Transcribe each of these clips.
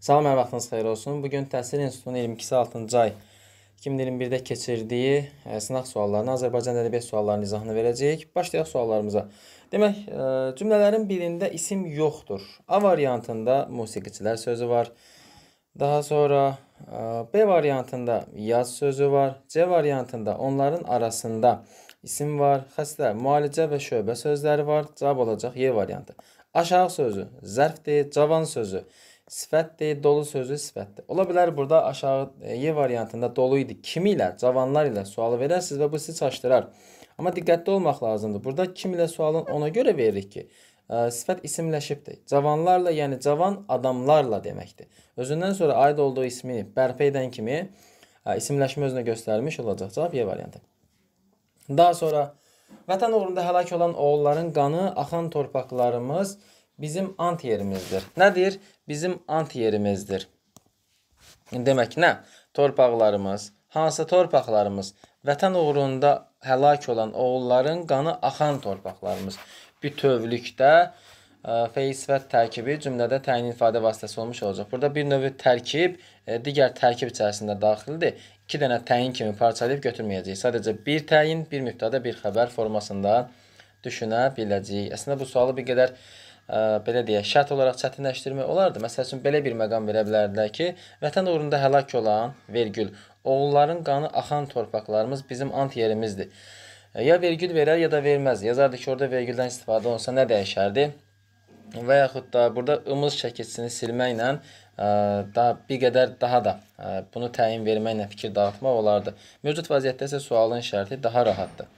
Salam, hər vaxtınız xeyir olsun. Bu gün Təhsil İnstitutunun 22-6-cı ay 2021-də keçirdiyi ə, e, sınaq suallarına, Azərbaycan ədəbiyyat suallarının izahını verəcəyik. Başlayaq suallarımıza. Demək, ə, e, cümlələrin birində isim yoxdur. A variantında musiqiçilər sözü var. Daha sonra ə, e, B variantında yaz sözü var. C variantında onların arasında isim var, xəstə, müalicə və şöbə sözləri var. Cavab olacaq Y variantı. Aşağı sözü zərfdir, cavan sözü Sifət deyil, dolu sözü sifətdir. Ola bilər burada aşağı e, Y variantında dolu idi. Kimi ilə, cavanlar ilə sualı verərsiniz və bu sizi çaşdırar. Amma diqqətli olmaq lazımdır. Burada kim ilə sualın ona görə veririk ki, ə, e, sifət isimləşibdir. Cavanlarla, yəni cavan adamlarla deməkdir. Özündən sonra aid olduğu ismini bərpa edən kimi ə, e, isimləşmə özünə göstərmiş olacaq. Cavab Y variantı. Daha sonra vətən uğrunda həlak olan oğulların qanı axan torpaqlarımız bizim ant yerimizdir. Nədir? bizim ant yerimizdir. Demək nə? Torpaqlarımız, hansı torpaqlarımız vətən uğrunda həlak olan oğulların qanı axan torpaqlarımız bütövlükdə e, feis və tərkibi cümlədə təyin ifadə vasitəsi olmuş olacaq. Burada bir növ tərkib e, digər tərkib içərisində daxildir. 2 dənə təyin kimi parçalayıb götürməyəcəyik. Sadəcə bir təyin, bir mübtədə, bir xəbər formasında düşünə biləcəyik. Əslində bu sualı bir qədər ə, belə deyək, şərt olaraq çətinləşdirmək olardı. Məsəl üçün belə bir məqam verə bilərdilər ki, vətən uğrunda həlak olan vergül oğulların qanı axan torpaqlarımız bizim ant yerimizdir. Ya vergül verər ya da verməz. Yazardı ki, orada vergüldən istifadə olunsa nə dəyişərdi? Və yaxud da burada ımız çəkicini silməklə daha bir qədər daha da bunu təyin verməklə fikir dağıtmaq olardı. Mövcud vəziyyətdə isə sualın şərti daha rahatdır.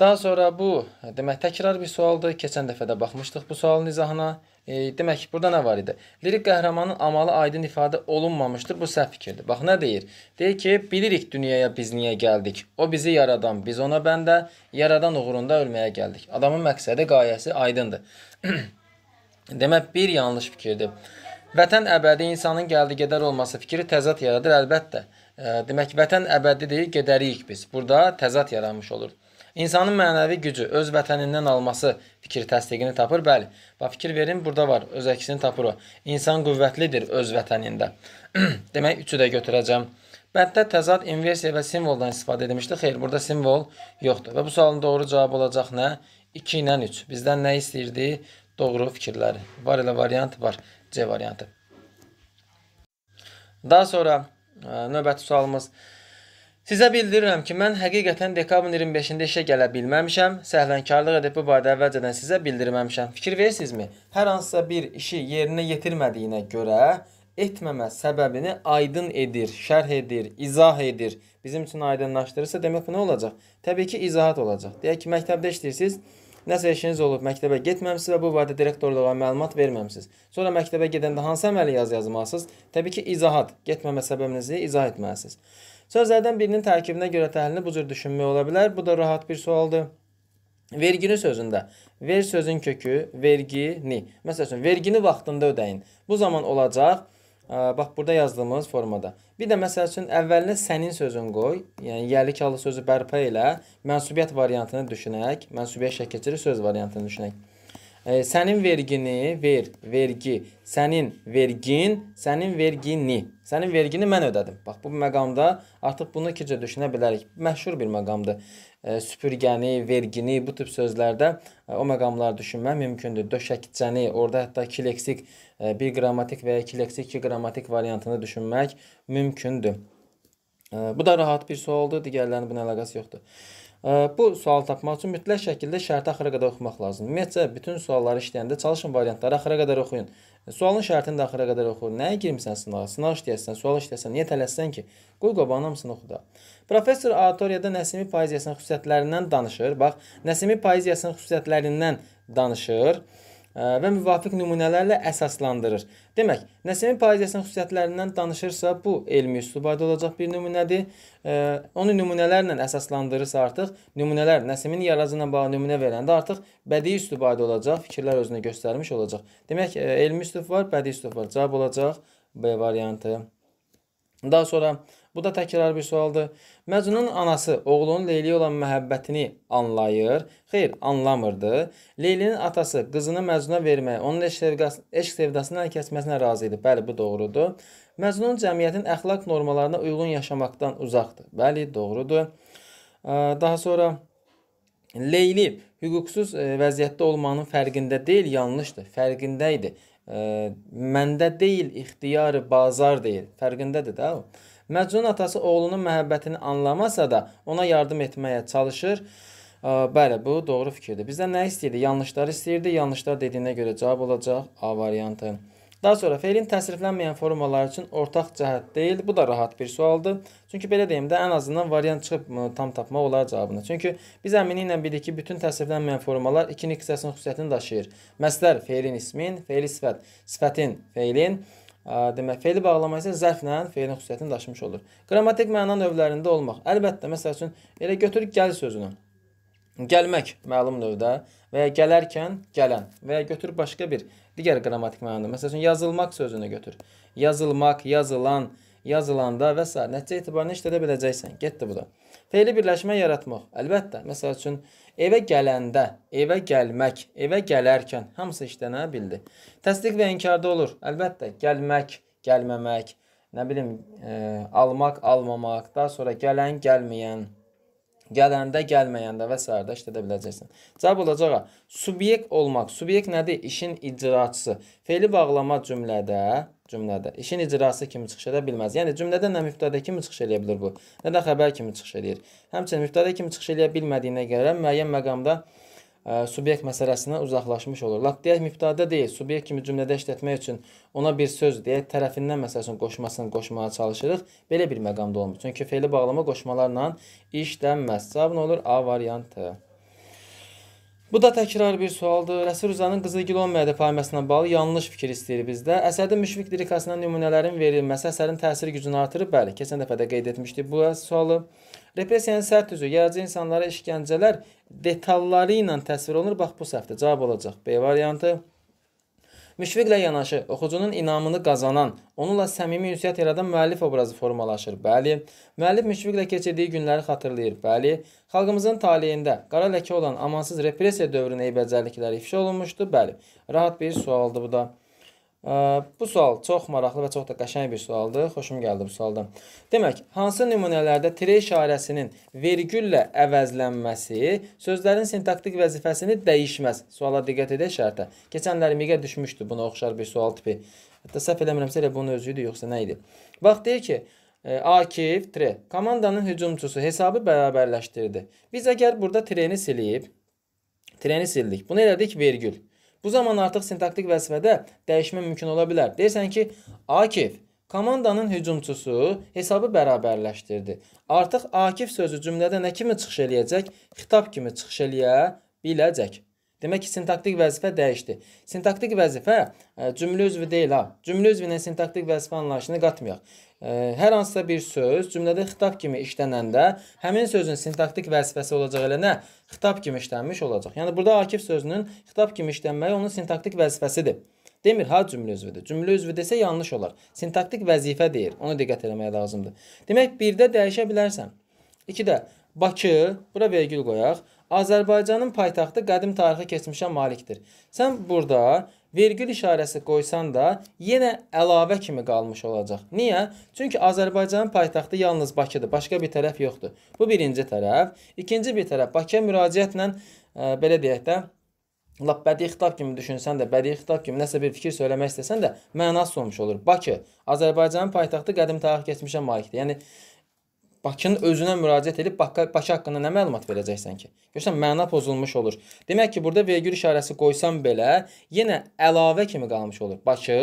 Daha sonra bu, demək, təkrar bir sualdır. Keçən dəfə də baxmışdıq bu sualın izahına. E, demək, burada nə var idi? Lirik qəhrəmanın amalı aydın ifadə olunmamışdır. Bu səhv fikirdir. Bax, nə deyir? Deyir ki, bilirik dünyaya biz niyə gəldik. O bizi yaradan, biz ona bəndə, yaradan uğrunda ölməyə gəldik. Adamın məqsədi, qayəsi aydındır. demək, bir yanlış fikirdir. Vətən əbədi insanın gəldi gedər olması fikri təzad yaradır, əlbəttə. E, demək, vətən əbədidir, gedəriyik biz. Burada təzad yaranmış olur. İnsanın mənəvi gücü öz vətənindən alması fikir təsdiqini tapır, bəli. Bax fikir verin, burada var, öz əksini tapır o. İnsan qüvvətlidir öz vətənində. Demək üçü də götürəcəm. Bənddə təzad, inversiya və simvoldan istifadə edilmişdi. Xeyr, burada simvol yoxdur. Və bu sualın doğru cavabı olacaq nə? 2 ilə 3. Bizdən nə istəyirdi? Doğru fikirləri. Var elə variant var. C variantı. Daha sonra e, növbəti sualımız Sizə bildirirəm ki, mən həqiqətən dekabrın 25-də işə gələ bilməmişəm. Səhlənkarlıq edib bu barədə əvvəlcədən sizə bildirməmişəm. Fikir verirsinizmi? Hər hansısa bir işi yerinə yetirmədiyinə görə etməmə səbəbini aydın edir, şərh edir, izah edir. Bizim üçün aydınlaşdırırsa, demək bu nə olacaq? Təbii ki, izahat olacaq. Deyək ki, məktəbdə işləyirsiniz, nəsə işiniz olub, məktəbə getməmisiniz və bu barədə direktorluğa məlumat verməmisiniz. Sonra məktəbə gedəndə hansı əməli yaz yazmalısınız? Təbii ki, izahat, getməmə səbəbinizi izah etməlisiniz. Sözlərdən birinin tərkibinə görə təhlilini bu cür düşünmək ola bilər. Bu da rahat bir sualdır. Vergini sözündə ver sözün kökü vergini. Məsəl üçün vergini vaxtında ödəyin. Bu zaman olacaq bax burada yazdığımız formada. Bir də məsəl üçün əvvəlinə sənin sözün qoy. Yəni yəlik alı sözü bərpa elə. Mənsubiyyət variantını düşünək. Mənsubiyyət şəkilçili söz variantını düşünək e, sənin vergini ver, vergi, sənin vergin, sənin vergini. Sənin vergini mən ödədim. Bax bu məqamda artıq bunu keçə düşünə bilərik. Məşhur bir məqamdır. E, süpürgəni, vergini bu tip sözlərdə e, o məqamları düşünmək mümkündür. Döşəkçəni, orada hətta iki leksik, e, bir qrammatik və ya iki leksik, iki qrammatik variantını düşünmək mümkündür. E, bu da rahat bir sualdır. Digərlərinin buna əlaqəsi yoxdur. Bu sual tapmaq üçün mütləq şəkildə şərti axıra qədər oxumaq lazımdır. Ümumiyyətcə bütün sualları işləyəndə çalışın variantları axıra qədər oxuyun. Sualın şərtini də axıra qədər oxu. Nəyə girmisən sınağa? Sınaq işləyəsən, sual işləyəsən, niyə tələssən ki? Qoy qabanın hamısını oxu da. Professor oratoriyada Nəsimi poeziyasının xüsusiyyətlərindən danışır. Bax, Nəsimi poeziyasının xüsusiyyətlərindən danışır və müvafiq nümunələrlə əsaslandırır. Demək, Nəsəmin poeziyasının xüsusiyyətlərindən danışırsa, bu elmi üslubada olacaq bir nümunədir. Onu nümunələrlə əsaslandırırsa artıq, nümunələr Nəsimin yaradığına bağlı nümunə verəndə artıq bədii üslubada olacaq, fikirlər özünü göstərmiş olacaq. Demək, elmi üslub var, bədii üslub var. Cavab olacaq B variantı. Daha sonra Bu da təkrar bir sualdır. Məcnunun anası oğlunun Leyliyə olan məhəbbətini anlayır. Xeyr, anlamırdı. Leylinin atası qızını Məcnuna verməyə, onun eşq sevdasını əl kəsməsinə razı idi. Bəli, bu doğrudur. Məcnun cəmiyyətin əxlaq normalarına uyğun yaşamaqdan uzaqdır. Bəli, doğrudur. Daha sonra Leyli hüquqsuz e, vəziyyətdə olmanın fərqində deyil, yanlışdır. Fərqində idi. Məndə deyil, ixtiyarı bazar deyil. Fərqindədir də o. Məcnun atası oğlunun məhəbbətini anlamasa da ona yardım etməyə çalışır. Bəli, bu doğru fikirdir. Bizdən nə istəyirdi? Yanlışları istəyirdi. Yanlışlar dediyinə görə cavab olacaq A variantı. Daha sonra feilin təsriflənməyən formalar üçün ortaq cəhət deyil. Bu da rahat bir sualdır. Çünki belə deyim də ən azından variant çıxıb tam tapmaq olar cavabını. Çünki biz əmini ilə bilirik ki, bütün təsriflənməyən formalar ikinin qissəsinin xüsusiyyətini daşıyır. Məsdər feilin ismin, feili sifət, sifətin feilin, demək, feili bağlama isə zərflə feilin xüsusiyyətini daşımış olur. Qrammatik məna növlərində olmaq. Əlbəttə, məsəl üçün elə götürük gəl sözünü. Gəlmək məlum növdə və ya gələrkən gələn və ya götür başqa bir digər qrammatik mənada. Məsəl üçün yazılmaq sözünü götür. Yazılmaq, yazılan, yazılanda və s. Nəticə etibarını işlədə biləcəksən. Getdi bu da. Feili birləşmə yaratmaq. Əlbəttə, məsəl üçün Evə gələndə, evə gəlmək, evə gələrkən hamısı işlənə bildi. Təsdiq və inkarda olur. Əlbəttə, gəlmək, gəlməmək, nə bilim, e, almaq, almamaq, daha sonra gələn, gəlməyən, gələndə, gəlməyəndə və s. də işlədə biləcəksən. Cavab olacaq A. Subyekt olmaq. Subyekt nədir? İşin icraçısı. Feili bağlama cümlədə cümlədə. İşin icrası kimi çıxış edə bilməz. Yəni cümlədə nə mübtədə kimi çıxış eləyə bilir bu, nə də xəbər kimi çıxış eləyir. Həmçinin mübtədə kimi çıxış eləyə bilmədiyinə görə müəyyən məqamda ə, e, subyekt məsələsindən uzaqlaşmış olur. Lap deyək mübtədə deyil, subyekt kimi cümlədə işlətmək üçün ona bir söz deyək tərəfindən məsələn qoşmasını qoşmağa çalışırıq. Belə bir məqamda olmur. Çünki feili bağlama qoşmalarla işlənməz. Cavab nə olur? A variantı. Bu da təkrar bir sualdır. Rəsul Rzanın Qızılgil olmayadı poemasına bağlı yanlış fikir istəyir bizdə. Əsərdə müşfiq lirikasından nümunələrin verilməsi əsərin təsir gücünü artırır. Bəli, keçən dəfə də qeyd etmişdik bu sualı. Repressiyanın sərt üzü, yaradıcı insanlara işgəncələr detalları ilə təsvir olunur. Bax bu səhvdir. Cavab olacaq B variantı. Müşfiqlə yanaşı oxucunun inamını qazanan, onunla səmimi ünsiyyət yaradan müəllif obrazı formalaşır. Bəli, müəllif müşfiqlə keçirdiyi günləri xatırlayır. Bəli, xalqımızın taleyində qara ləkə olan amansız repressiya dövrünün eybəcərlikləri ifşa olunmuşdu. Bəli, rahat bir sualdır bu da. Bu sual çox maraqlı və çox da qəşəng bir sualdır. Xoşum gəldi bu sualdan. Demək, hansı nümunələrdə tire işarəsinin vergüllə əvəzlənməsi sözlərin sintaktik vəzifəsini dəyişməz? Suala diqqət edək şərtə. Keçənlər miqə düşmüşdü buna oxşar bir sual tipi. Hətta səhv eləmirəmsə elə bunun özü idi, yoxsa nə idi? Bax deyir ki, Akif tire komandanın hücumçusu hesabı bərabərləşdirdi. Biz əgər burada treni silib, treni sildik. Bunu elədik vergül. Bu zaman artıq sintaktik vəzifədə dəyişmə mümkün ola bilər. Deyirsən ki, Akif komandanın hücumçusu hesabı bərabərləşdirdi. Artıq Akif sözü cümlədə nə kimi çıxış eləyəcək? Xitab kimi çıxış eləyə biləcək. Demək ki, sintaktik vəzifə dəyişdi. Sintaktik vəzifə e, cümlə üzvü deyil ha. Cümlə üzvünə sintaktik vəzifə anlayışını qatmayaq. E, hər hansısa bir söz cümlədə xitab kimi işlənəndə həmin sözün sintaktik vəzifəsi olacaq elə nə? Xitab kimi işlənmiş olacaq. Yəni burada Akif sözünün xitab kimi işlənməyi onun sintaktik vəzifəsidir. Demir ha cümlə üzvüdür. Cümlə üzvü desə yanlış olar. Sintaktik vəzifə deyir. Ona diqqət eləmək lazımdır. Demək, birdə dəyişə bilərsən. İkidə Bakı, bura vergül qoyaq. Azərbaycanın paytaxtı qədim tarixi keçmişə malikdir. Sən burada vergül işarəsi qoysan da yenə əlavə kimi qalmış olacaq. Niyə? Çünki Azərbaycanın paytaxtı yalnız Bakıdır, başqa bir tərəf yoxdur. Bu birinci tərəf. İkinci bir tərəf Bakıya müraciətlə ə, e, belə deyək də lap bədii xitab kimi düşünsən də, bədii xitab kimi nəsə bir fikir söyləmək istəsən də mənasız olmuş olur. Bakı Azərbaycanın paytaxtı qədim tarix keçmişə malikdir. Yəni Bakının özünə müraciət edib Bakı, Bakı haqqında nə məlumat verəcəksən ki? Görürsən, məna pozulmuş olur. Demək ki, burada vergül işarəsi qoysam belə, yenə əlavə kimi qalmış olur. Bakı,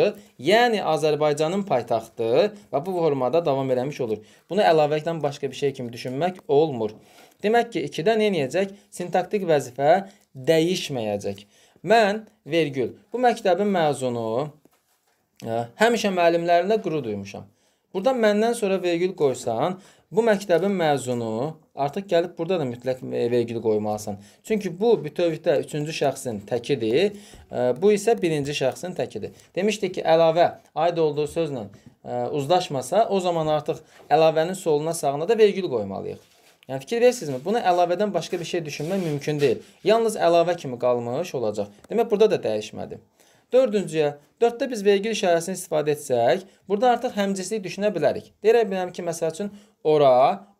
yəni Azərbaycanın paytaxtı və bu formada davam eləmiş olur. Bunu əlavəklə başqa bir şey kimi düşünmək olmur. Demək ki, 2-də nə edəcək? Sintaktik vəzifə dəyişməyəcək. Mən vergül bu məktəbin məzunu hə, həmişə müəllimlərində qürur duymuşam. Burada məndən sonra vergül qoysan, Bu məktəbin məzunu artıq gəlib burada da mütləq e, vergül qoymalısan. Çünki bu bütövlükdə üçüncü şəxsin təkidir. E, bu isə birinci şəxsin təkidir. Demişdik ki, əlavə aid olduğu sözlə e, uzlaşmasa, o zaman artıq əlavənin soluna, sağına da vergül qoymalıyıq. Yəni fikir verirsinizmi? Buna əlavədən başqa bir şey düşünmək mümkün deyil. Yalnız əlavə kimi qalmış olacaq. Demək burada da dəyişmədi. Dördüncüyə, dörddə biz vergül işarəsini istifadə etsək, burada artıq həmcinslik düşünə bilərik. Deyirək biləm ki, məsəl üçün, ora,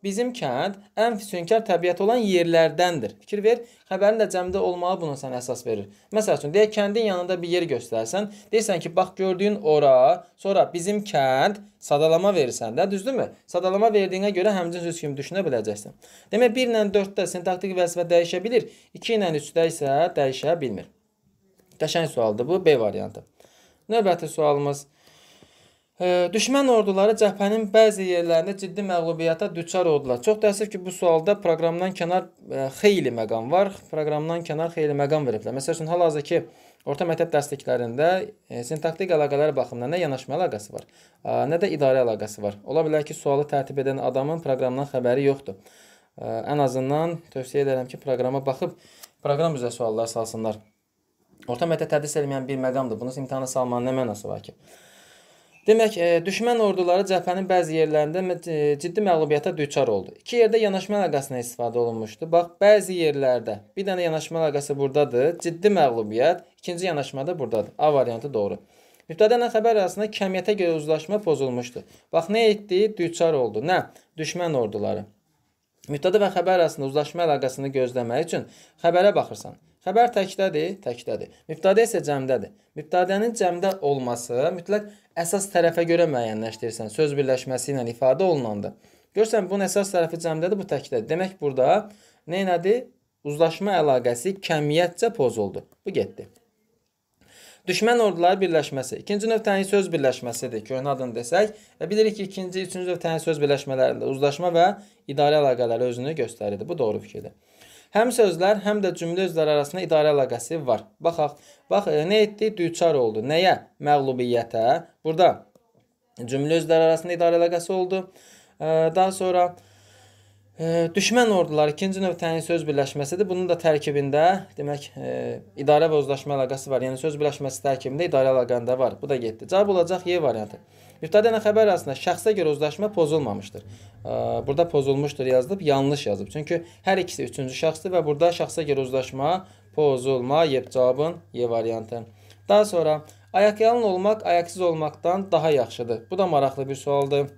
bizim kənd ən füsunkar təbiəti olan yerlərdəndir. Fikir ver, xəbərin də cəmdə olmağı bunun sənə əsas verir. Məsəl üçün, deyək, kəndin yanında bir yer göstərsən, deyirsən ki, bax, gördüyün ora, sonra bizim kənd, sadalama verirsən də, düzdürmü? Sadalama verdiyinə görə həmcins söz kimi düşünə biləcəksən. Demək, 1 ilə 4-də sintaktik vəzifə dəyişə bilir, 2 ilə 3-də isə dəyişə bilmir. Qəşəng sualdır bu, B variantı. Növbəti sualımız Düşmən orduları cəbhənin bəzi yerlərində ciddi məğlubiyyətə düçar oldular. Çox təəssüf ki, bu sualda proqramdan kənar e, xeyli məqam var. Proqramdan kənar xeyli məqam veriblər. Məsəl üçün, hal-hazır ki, orta məktəb dərsliklərində e, sintaktik əlaqələr baxımından nə yanaşma əlaqəsi var, e, nə də idarə əlaqəsi var. Ola bilər ki, sualı tərtib edən adamın proqramdan xəbəri yoxdur. Ən azından tövsiyə edərəm ki, proqrama baxıb proqram üzrə suallar salsınlar. Orta məktəb tədris eləyən bir məqamdır. Bunu imtahana salmanın nə mənası var ki? Demək, e, düşmən orduları cəbhənin bəzi yerlərində e, ciddi məğlubiyyətə düçar oldu. İki yerdə yanaşma əlaqəsindən istifadə olunmuşdu. Bax, bəzi yerlərdə bir dənə yanaşma əlaqəsi burdadır, ciddi məğlubiyyət, ikinci yanaşmada burdadır. A variantı doğru. Mübtədə ilə xəbər arasında kəmiyyətə görə uzlaşma pozulmuşdu. Bax, nə etdi? Düçar oldu. Nə? Düşmən orduları. Mübtədə və xəbər arasında uzlaşma əlaqəsini gözləmək üçün xəbərə baxırsan. Xəbər təkdədir, təkdədir. Mübtədə isə cəmdədir. Mübtədənin cəmdə olması mütləq əsas tərəfə görə müəyyənləşdirirsən. Söz birləşməsi ilə ifadə olunanda. Görsən bunun əsas tərəfi cəmdədir, bu təkdədir. Demək burada nə elədi? Uzlaşma əlaqəsi kəmiyyətcə pozuldu. Bu getdi. Düşmən orduları birləşməsi. İkinci növ təyin söz birləşməsidir. Köhnə adını desək, və e, bilirik ki, ikinci, üçüncü növ təyin söz birləşmələrində uzlaşma və idarə əlaqələri özünü göstərir. Bu doğru fikirdir. Həm sözlər, həm də cümlə özləri arasında idarə əlaqəsi var. Baxaq, bax, e, nə etdi? Düçar oldu. Nəyə? Məğlubiyyətə. Burada cümlə özləri arasında idarə əlaqəsi oldu. E, daha sonra Düşmən orduları ikinci növ təyin söz birləşməsidir. Bunun da tərkibində demək e, idarə və uzlaşma əlaqəsi var. Yəni söz birləşməsi tərkibində idarə əlaqəndə var. Bu da 7. Cavab olacaq Y variantı. Mübtədənə xəbər arasında şəxsə görə uzlaşma pozulmamışdır. E, burada pozulmuşdur yazılıb, yanlış yazıb. Çünki hər ikisi üçüncü şəxsdir və burada şəxsə görə uzlaşma pozulmayıb. Cavabın Y variantı. Daha sonra ayaqyalın olmaq ayaqsız olmaqdan daha yaxşıdır. Bu da maraqlı bir sualdır.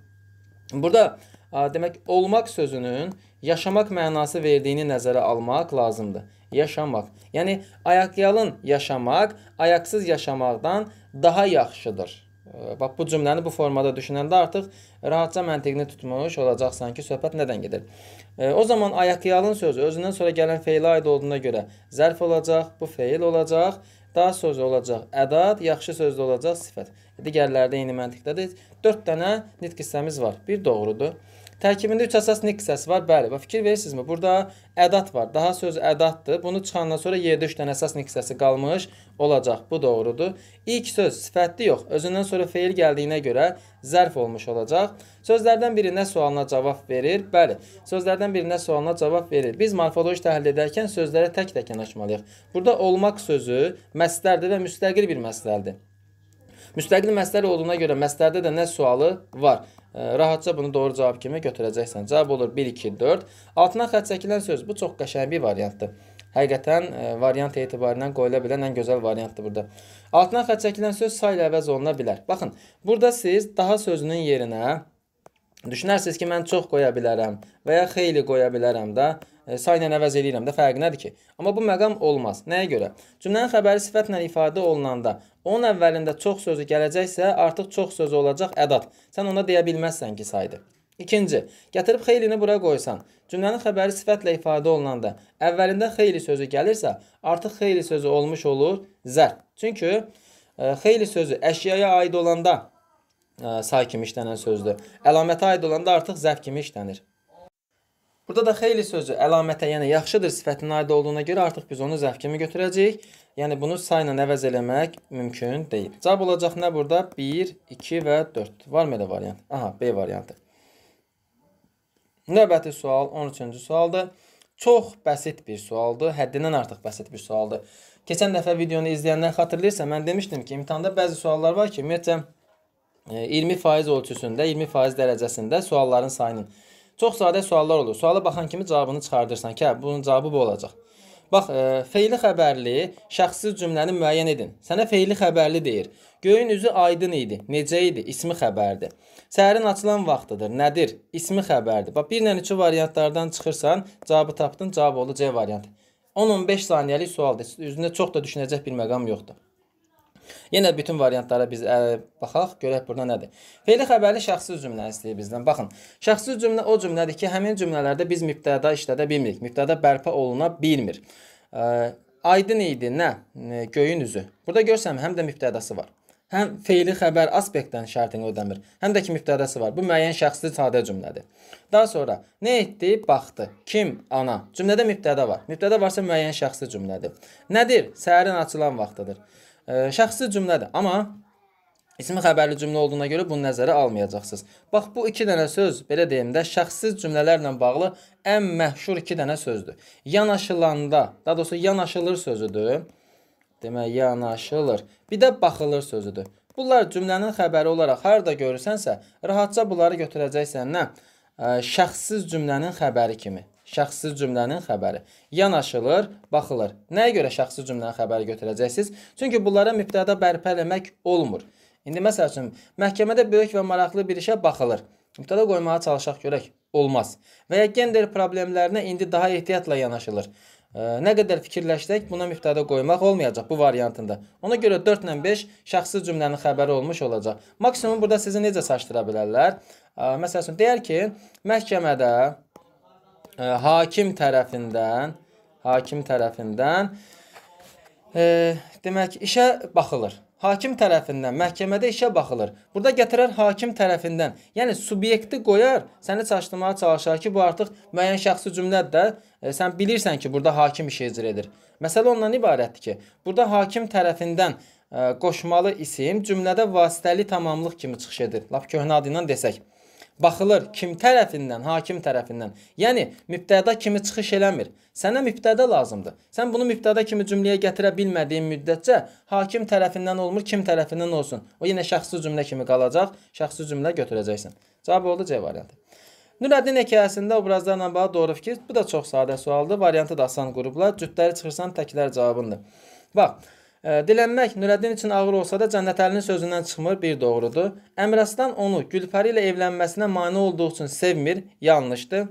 Burada demək olmaq sözünün yaşamaq mənası verdiyini nəzərə almaq lazımdır. Yaşamaq. Yəni ayaqyalın yaşamaq ayaqsız yaşamaqdan daha yaxşıdır. E, bax bu cümləni bu formada düşünəndə artıq rahatca məntiqini tutmuş olacaqsan ki, söhbət nədən gedir. E, o zaman ayaqyalın sözü özündən sonra gələn feilə aid olduğuna görə zərf olacaq, bu feil olacaq, daha sözü olacaq ədad, yaxşı sözlü olacaq sifət. Digərləri də eyni məntiqdədir. 4 dənə nitq hissəmiz var. Bir doğrudur. Tərkibində üç əsas nitq səsi var. Bəli, bax fikir verirsinizmi? Burada ədat var. Daha söz ədatdır. Bunu çıxandan sonra yerdə 3 dənə əsas nitq səsi qalmış olacaq. Bu doğrudur. İlk söz sifətli yox. Özündən sonra feil gəldiyinə görə zərf olmuş olacaq. Sözlərdən birinə sualına cavab verir. Bəli, sözlərdən birinə sualına cavab verir. Biz morfoloji təhlil edərkən sözlərə tək-tək yanaşmalıyıq. Burada olmaq sözü məsdərdir və müstəqil bir məsdərdir. Müstəqil məsələ olduğuna görə məsələdə də nə sualı var. Rahatca bunu doğru cavab kimi götürəcəksən. Cavab olur 1, 2, 4. Altına xət çəkilən söz. Bu çox qəşəng bir variantdır. Həqiqətən e, variant etibarindən qoyula bilən ən gözəl variantdır burada. Altına xət çəkilən söz say ilə əvəz oluna bilər. Baxın, burada siz daha sözünün yerinə düşünərsiniz ki, mən çox qoya bilərəm və ya xeyli qoya bilərəm da. E, sayla əvəz eləyirəm də fərqi nədir ki? Amma bu məqam olmaz. Nəyə görə? Cümlənin xəbəri sifətlə ifadə olunanda onun əvvəlində çox sözü gələcəksə, artıq çox sözü olacaq ədad. Sən ona deyə bilməzsən ki, saydı. İkinci, gətirib xeylini bura qoysan, cümlənin xəbəri sifətlə ifadə olunanda əvvəlində xeyli sözü gəlirsə, artıq xeyli sözü olmuş olur zərb. Çünki ə, e, xeyli sözü əşyaya aid olanda ə, e, say kimi işlənən sözdür. Əlamətə aid olanda artıq zərb kimi işlənir. Burada da xeyli sözü əlamətə, yəni yaxşıdır sifətinə aid olduğuna görə artıq biz onu zərf kimi götürəcəyik. Yəni bunu sayla əvəz eləmək mümkün deyil. Cavab olacaq nə burada? 1, 2 və 4. Varmı elə variant? Aha, B variantı. Növbəti sual 13-cü sualdır. Çox bəsit bir sualdır. Həddindən artıq bəsit bir sualdır. Keçən dəfə videonu izləyənlər xatırlayırsa, mən demişdim ki, imtahanda bəzi suallar var ki, ümumiyyətcə 20% e, ölçüsündə, 20% dərəcəsində sualların sayının Çox sadə suallar olur. Suala baxan kimi cavabını çıxardırsan ki, hə, bunun cavabı bu olacaq. Bax, e, feili xəbərli şəxsi cümləni müəyyən edin. Sənə feili xəbərli deyir. Göyün üzü aydın idi. Necə idi? İsmi xəbərdir. Səhərin açılan vaxtıdır. Nədir? İsmi xəbərdir. Bax, 1 ilə 2 variantlardan çıxırsan, cavabı tapdın. Cavab oldu C variantı. 10-15 saniyəlik sualdır. Üzündə çox da düşünəcək bir məqam yoxdur. Yenə bütün variantlara biz ə, baxaq, görək burada nədir. Feili xəbərli şəxsi cümlə istəyir bizdən. Baxın, şəxsi cümlə o cümlədir ki, həmin cümlələrdə biz mübtəda işlədə bilmirik. Mübtəda bərpa oluna bilmir. Ə, aydın idi nə? E, göyün üzü. Burada görsəm həm də mübtədası var həm feili xəbər aspektdən şərtini ödəmir, həm də ki mübtədəsi var. Bu müəyyən şəxsli sadə cümlədir. Daha sonra nə etdi? Baxdı. Kim? Ana. Cümlədə mübtədə var. Mübtədə varsa müəyyən şəxsi cümlədir. Nədir? Səhərin açılan vaxtıdır şəxsi cümlədir. Amma İsmi xəbərli cümlə olduğuna görə bunu nəzərə almayacaqsınız. Bax, bu iki dənə söz, belə deyim də, şəxsiz cümlələrlə bağlı ən məhşur iki dənə sözdür. Yanaşılanda, daha doğrusu yanaşılır sözüdür. Demək, yanaşılır. Bir də baxılır sözüdür. Bunlar cümlənin xəbəri olaraq harda görürsənsə, rahatca bunları götürəcəksən nə? Şəxsiz cümlənin xəbəri kimi şəxsi cümlənin xəbəri. Yanaşılır, baxılır. Nəyə görə şəxsi cümlənin xəbəri götürəcəksiniz? Çünki bunlara mübtəda bərpa eləmək olmur. İndi məsəl üçün məhkəmədə böyük və maraqlı bir işə baxılır. Mübtəda qoymağa çalışaq görək, olmaz. Və ya gender problemlərinə indi daha ehtiyatla yanaşılır. Ə, nə qədər fikirləşsək, buna mübtəda qoymaq olmayacaq bu variantında. Ona görə 4 ilə 5 şəxsi cümlənin xəbəri olmuş olacaq. Maksimum burada sizi necə çaşdıra bilərlər? Ə, məsəl üçün deyər ki, məhkəmədə e, hakim tərəfindən hakim tərəfindən e, demək işə baxılır. Hakim tərəfindən məhkəmədə işə baxılır. Burada gətirər hakim tərəfindən. Yəni subyekti qoyar, səni çaşdırmağa çalışar ki, bu artıq müəyyən şəxsi cümlədir də. E, sən bilirsən ki, burada hakim işi icra edir. Məsələ ondan ibarətdir ki, burada hakim tərəfindən e, qoşmalı isim cümlədə vasitəli tamamlıq kimi çıxış edir. Lap köhnə adı ilə desək baxılır kim tərəfindən, hakim tərəfindən. Yəni mübtəda kimi çıxış eləmir. Sənə mübtəda lazımdır. Sən bunu mübtəda kimi cümləyə gətirə bilmədiyin müddətcə hakim tərəfindən olmur, kim tərəfindən olsun. O yenə şəxsi cümlə kimi qalacaq, şəxsi cümlə götürəcəksən. Cavab oldu C variantı. Nurəddin hekayəsində obrazlarla bağlı doğru fikir. Bu da çox sadə sualdır. Variantı da asan qruplar, cütləri çıxırsan təklər cavabındır. Bax, Dilənmək Nurəddin üçün ağır olsa da Cənnətəlinin sözündən çıxmır, bir doğrudur. Əmraslan onu Gülpəri ilə evlənməsinə mane olduğu üçün sevmir, yanlışdır.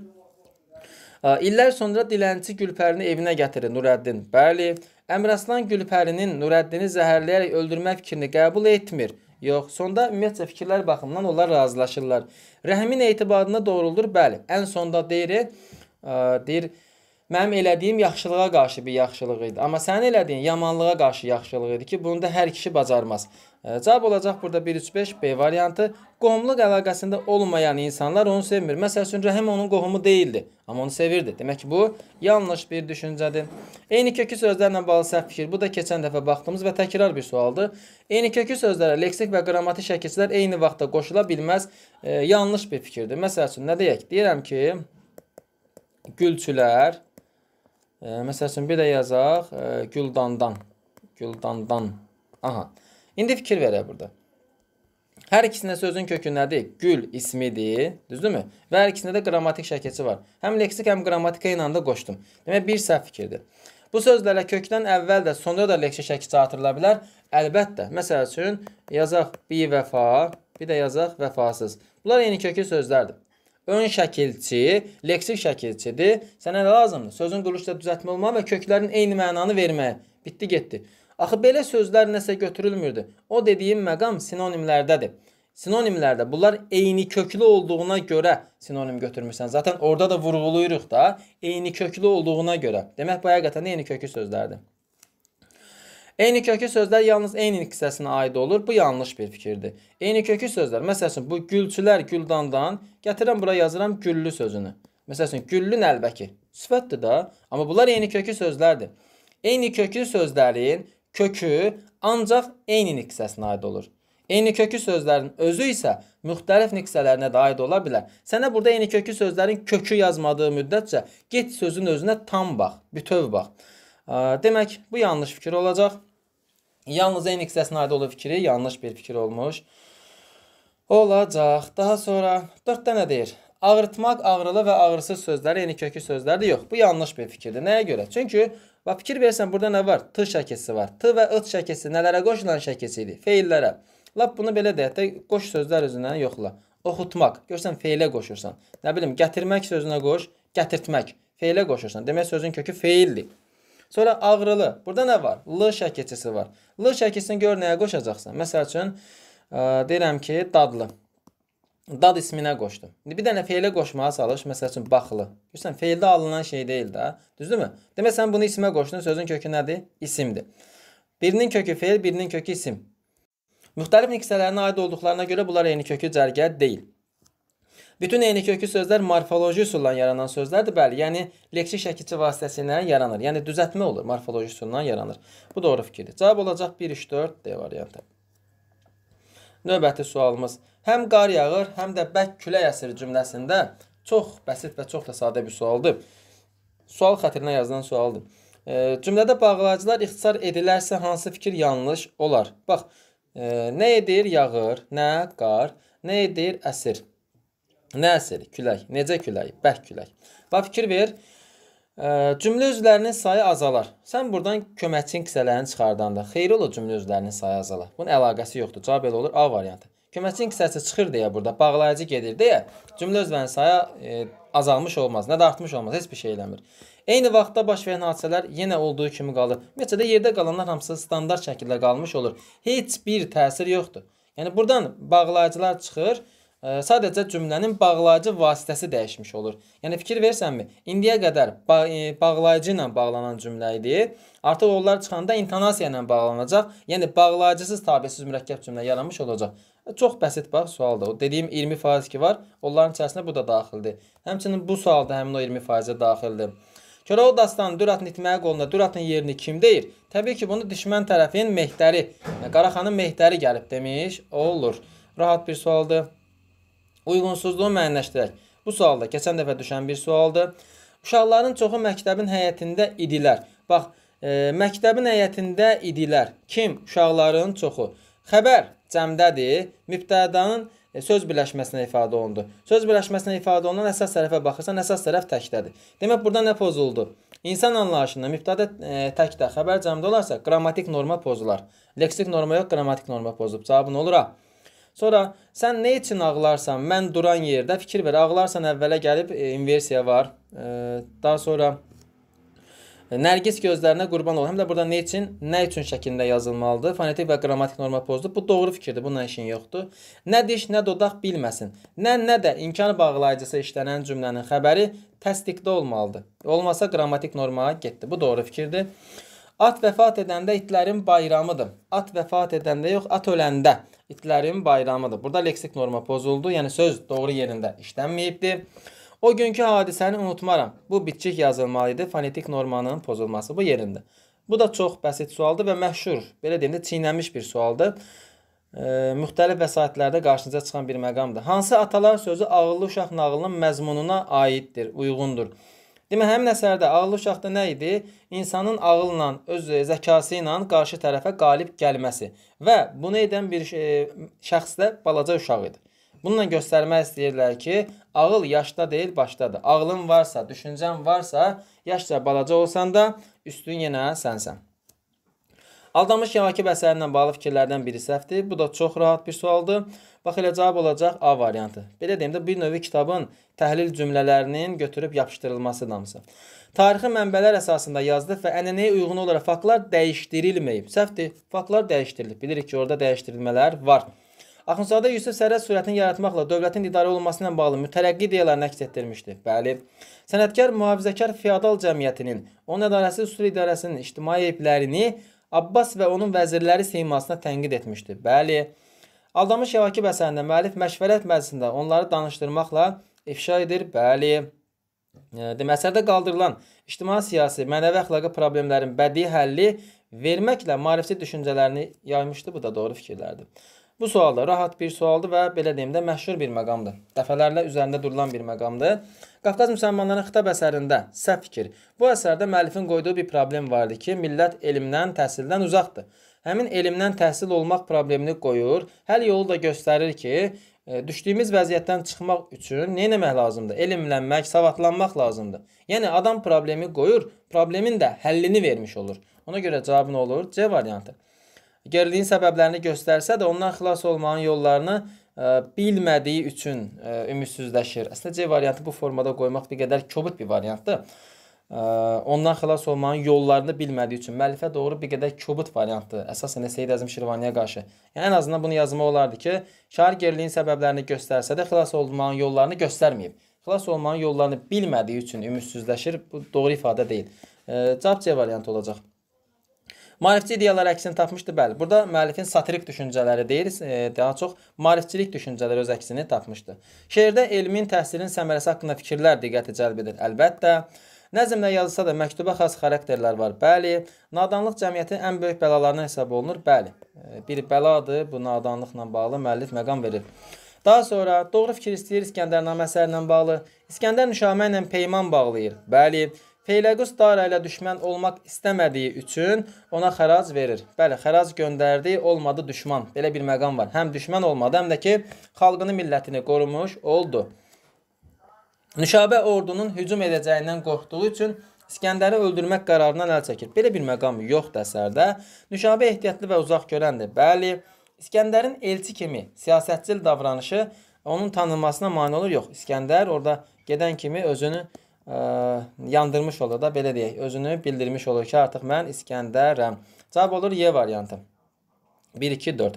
İllər sonra dilənçi Gülpərini evinə gətirir Nurəddin. Bəli, Əmraslan Gülpərinin Nurəddini zəhərləyərək öldürmə fikrini qəbul etmir. Yox, sonda ümumiyyətcə fikirlər baxımından onlar razılaşırlar. Rəhmin etibarına doğruldur, bəli. Ən sonda deyir, deyir, mənim elədiyim yaxşılığa qarşı bir yaxşılıq idi. Amma sənin elədiyin yamanlığa qarşı yaxşılıq idi ki, bunu da hər kişi bacarmaz. E, cavab olacaq burada 135 B variantı. Qohumluq əlaqəsində olmayan insanlar onu sevmir. Məsəl üçün Rəhim onun qohumu deyildi, amma onu sevirdi. Demək ki, bu yanlış bir düşüncədir. Eyni kökü sözlərlə bağlı səhv fikir. Bu da keçən dəfə baxdığımız və təkrar bir sualdır. Eyni kökü sözlərə leksik və qramatik şəkilçilər eyni vaxtda qoşula bilməz. E, yanlış bir fikirdir. Məsəl üçün nə deyək? Deyirəm ki, gülçülər Məsəl üçün belə yazaq, e, güldandan. Güldandan. Aha. İndi fikir verək burada. Hər ikisində sözün kökü nədir? Gül ismidir, düzdürmü? Və hər ikisində də qrammatik şəkilçi var. Həm leksik, həm qrammatika ilə də qoşdum. Demək bir səhv fikirdir. Bu sözlərə kökdən əvvəl də, sonra da leksik şəkilçi artırıla bilər. Əlbəttə. Məsəl üçün yazaq bi vəfa, bir də yazaq vəfasız. Bunlar eyni kökü sözlərdir ön şəkilçi, leksik şəkilçidir. Sənə nə lazımdır? Sözün quruluşda düzəltmə olma və köklərin eyni mənanı verməyə. Bitdi, getdi. Axı belə sözlər nəsə götürülmürdü. O dediyim məqam sinonimlərdədir. Sinonimlərdə bunlar eyni köklü olduğuna görə sinonim götürmüsən. Zaten orada da vurğuluyuruq da eyni köklü olduğuna görə. Demək bu həqiqətən eyni köklü sözlərdir. Eyni kökü sözlər yalnız eyni hissəsinə aid olur. Bu yanlış bir fikirdir. Eyni kökü sözlər, məsəl üçün bu gülçülər güldandan gətirəm bura yazıram güllü sözünü. Məsəl üçün güllün əlbəki sifətdir də, amma bunlar eyni kökü sözlərdir. Eyni kökü sözlərin kökü ancaq eyni hissəsinə aid olur. Eyni kökü sözlərin özü isə müxtəlif niksələrinə də aid ola bilər. Sənə burada eyni kökü sözlərin kökü yazmadığı müddətcə get sözün özünə tam bax, bütöv bax. Demək, bu yanlış fikir olacaq. Yalnız en istisnada olur fikri yanlış bir fikir olmuş. Olacaq. Daha sonra 4 dənə deyir. Ağırtmaq ağrılı və ağrısız sözləri, yəni kökü sözləri yox. Bu yanlış bir fikirdir. Nəyə görə? Çünki bax fikir versən burada nə var? T şəkilsi var. T və ıt şəkilsi nələrə qoşulan şəkilsi idi? Feillərə. Lap bunu belə deyək də qoş sözlər özünə yoxla. Oxutmaq. Görsən feilə qoşursan. Nə bilim, gətirmək sözünə qoş, gətirtmək. Feilə qoşursan. Demək sözün kökü feildir. Sonra ağrılı. Burada nə var? L şəkilçisi var. L şəkilçisini gör nəyə qoşacaqsan. Məsəl üçün ə, e, deyirəm ki, dadlı. Dad isminə qoşdum. İndi bir dənə feilə qoşmağa çalış. Məsəl üçün baxlı. Görürsən, feildə alınan şey deyil də, düzdürmü? Demə sən bunu ismə qoşdun, sözün kökü nədir? İsimdir. Birinin kökü feil, birinin kökü isim. Müxtəlif nüksələrinə aid olduqlarına görə bunlar eyni kökü cərgə deyil. Bütün eynikökü sözlər morfoloji üsulla yaranan sözlərdir, bəli. Yəni leksik şəkilçi vasitəsilə yaranır. Yəni düzəltmə olur, morfoloji üsulla yaranır. Bu doğru fikirdir. Cavab olacaq 1 3 4 D variantı. Növbəti sualımız: Həm qar yağır, həm də bərk külək əsir cümləsində çox bəsit və çox da sadə bir sualdır. Sual xətrinə yazılan sualdır. E, cümlədə bağlayıcılar ixtisar edilərsə hansı fikir yanlış olar? Bax, e, nə edir yağır, nə qar, nə edir əsir. Nə əsir? Külək. Necə külək? Bərk külək. Bax fikir ver. Cümlə üzvlərinin sayı azalar. Sən buradan köməkçin kisələrini çıxardanda xeyir olur cümlə üzvlərinin sayı azalar. Bunun əlaqəsi yoxdur. Cavab elə olur A variantı. Köməkçin kisəsi çıxır deyə burada bağlayıcı gedir deyə cümlə üzvlərinin sayı e, azalmış olmaz, nə də artmış olmaz, heç bir şey eləmir. Eyni vaxtda baş verən hadisələr yenə olduğu kimi qalır. Ümumiyyətlə yerdə qalanlar hamısı standart şəkildə qalmış olur. Heç bir təsir yoxdur. Yəni buradan bağlayıcılar çıxır sadəcə cümlənin bağlayıcı vasitəsi dəyişmiş olur. Yəni fikir versənmi? İndiyə qədər ba e, bağlayıcı ilə bağlanan cümlə idi. Artıq onlar çıxanda intonasiya ilə bağlanacaq. Yəni bağlayıcısız tabirsiz mürəkkəb cümlə yaranmış olacaq. E, çox bəsit bax sualda. O dediyim 20% ki var, onların içərisinə bu da daxildir. Həmçinin bu sualda həmin o 20%-ə daxildir. Görə o dastanın dürətini itməyə qolunda dürətin yerini kim deyir? Təbii ki, bunu düşmən tərəfin mehtəri, Qaraxanın mehtəri gəlib demiş, o olur. Rahat bir sualdır. Uyğunsuzluğu müəyyənləşdirək. Bu sualda keçən dəfə düşən bir sualdır. Uşaqların çoxu məktəbin həyətində idilər. Bax, e, məktəbin həyətində idilər. Kim? Uşaqların çoxu. Xəbər cəmdədir. Mübtədanın e, söz birləşməsinə ifadə olundu. Söz birləşməsinə ifadə olunan əsas tərəfə baxırsan, əsas tərəf təkdədir. Demək burada nə pozuldu? İnsan anlayışında mübtədə e, təkdə, xəbər cəmdə olarsa qrammatik norma pozular. Leksik norma yox, qrammatik norma pozulub. Cavabın olur A. Sonra sən nə üçün ağlarsan? Mən duran yerdə fikir ver. Ağlarsan əvvələ gəlib e, inversiya var. E, daha sonra e, Nərgiz gözlərinə qurban ol. Həm də burada nə üçün, nə üçün şəklində yazılmalıdır? Fonetik və qrammatik norma pozdur. Bu doğru fikirdir. Bununla işin yoxdur. Nə diş, nə dodaq bilməsin. Nə nə də imkan bağlayıcısı işlənən cümlənin xəbəri təsdiqdə olmalıdır. Olmasa qrammatik normaya getdi. Bu doğru fikirdir. At vəfat edəndə itlərin bayramıdır. At vəfat edəndə yox, at öləndə itlərin bayramıdır. Burada leksik norma pozuldu. Yəni söz doğru yerində işlənməyibdir. O günkü hadisəni unutmaram. Bu bitçik yazılmalı idi. Fonetik normanın pozulması bu yerində. Bu da çox bəsit sualdır və məşhur, belə deyim də, çiynənmiş bir sualdır. E, müxtəlif vəsaitlərdə qarşınıza çıxan bir məqamdır. Hansı atalar sözü ağıllı uşaq nağılının məzmununa aiddir, uyğundur? Demə həmin əsərdə ağıllı uşaqda nə idi? İnsanın ağılla, öz e, zəkası ilə qarşı tərəfə qalib gəlməsi və bunu edən bir e, şəxs də balaca uşaq idi. Bununla göstərmək istəyirlər ki, ağıl yaşda deyil, başdadır. Ağlın varsa, düşüncən varsa, yaşca balaca olsan da üstün yenə sənsən. Aldanmış Yavakib əsəri ilə bağlı fikirlərdən biri səhvdir. Bu da çox rahat bir sualdır. Bax elə cavab olacaq A variantı. Belə deyim də bir növ kitabın təhlil cümlələrinin götürüb yapışdırılması damısı. Tarixi mənbələr əsasında yazdı və ənənəyə uyğun olaraq faktlar dəyişdirilməyib. Səhvdir. Faktlar dəyişdirilib. Bilirik ki, orada dəyişdirilmələr var. Axundzadə Yusif sərhəd surətini yaratmaqla dövlətin idarə olunması ilə bağlı mütərəqqi ideyalarını əks etdirmişdi. Bəli, sənətkar mühafizəkar feodal cəmiyyətinin, onun ədalətsiz üsul idarəsinin ictimai eyblərini Abbas və onun vəzirləri simasına tənqid etmişdi. Bəli, Aldamış Yavakib əsərində müəllif məşvərət məclisində onları danışdırmaqla ifşa edir. Bəli, e, demək əsərdə qaldırılan ictimai-siyasi, mənəvi əxlaqi problemlərin bədii həlli verməklə maarifçi düşüncələrini yaymışdı. Bu da doğru fikirlərdir. Bu sual da rahat bir sualdır və belə deyim də məşhur bir məqamdır. Dəfələrlə üzərində durulan bir məqamdır. Qafqaz müsəlmanlarına xitab əsərində səhv fikir. Bu əsərdə müəllifin qoyduğu bir problem var idi ki, millət elmdən, təhsildən uzaqdır. Həmin elmdən təhsil olmaq problemini qoyur. Həll yolu da göstərir ki, e, düşdüyümüz vəziyyətdən çıxmaq üçün nə etmək lazımdır? Elmlənmək, savadlanmaq lazımdır. Yəni adam problemi qoyur, problemin də həllini vermiş olur. Ona görə cavabın olur C variantı. Geriliyin səbəblərini göstərsə də ondan xilas olmanın yollarını bilmədiyi üçün ümidsizləşir. Əslində C variantı bu formada qoymaq bir qədər kobud bir variantdır. Ondan xilas olmanın yollarını bilmədiyi üçün müəllifə doğru bir qədər kobud variantdır. Əsasən Seyid Əzim Şirvaniyə qarşı. Yəni ən azından bunu yazmaq olardı ki, şair geriliyin səbəblərini göstərsə də xilas olmanın yollarını göstərməyib. Xilas olmanın yollarını bilmədiyi üçün ümidsizləşir. Bu doğru ifadə deyil. Cavab C variantı olacaq. Maarifçi ideyalar əksini tapmışdı, bəli. Burada müəllifin satirik düşüncələri deyil, e, daha çox maarifçilik düşüncələri öz əksini tapmışdı. Şeirdə elmin, təhsilin səmərəsi haqqında fikirlər diqqəti cəlb edir, əlbəttə. Nəzmlə yazılsa da məktuba xas xarakterlər var, bəli. Nadanlıq cəmiyyətin ən böyük bəlalarına hesab olunur, bəli. E, bir bəladır, bu nadanlıqla bağlı müəllif məqam verir. Daha sonra Doğru fikir istəyir İskəndərnamə əsərindən bağlı. İskəndər Nüşamə ilə peyman bağlayır, bəli. Bəli. Peyləqus Dara ilə düşmən olmaq istəmədiyi üçün ona xərac verir. Bəli, xərac göndərdi, olmadı düşman. Belə bir məqam var. Həm düşmən olmadı, həm də ki, xalqını, millətini qorumuş oldu. Nüşabə ordunun hücum edəcəyindən qorxduğu üçün İskəndəri öldürmək qərarından əl çəkir. Belə bir məqam yoxdur əsərdə. Nüşabə ehtiyatlı və uzaq görəndir. Bəli, İskəndərin elçi kimi siyasətçil davranışı onun tanınmasına mane olur. Yox, İskəndər orada gedən kimi özünü yandırmış olur da belə deyək. Özünü bildirmiş olur ki, artıq mən İskəndərəm. Cavab olur Y variantı. 1 2 4.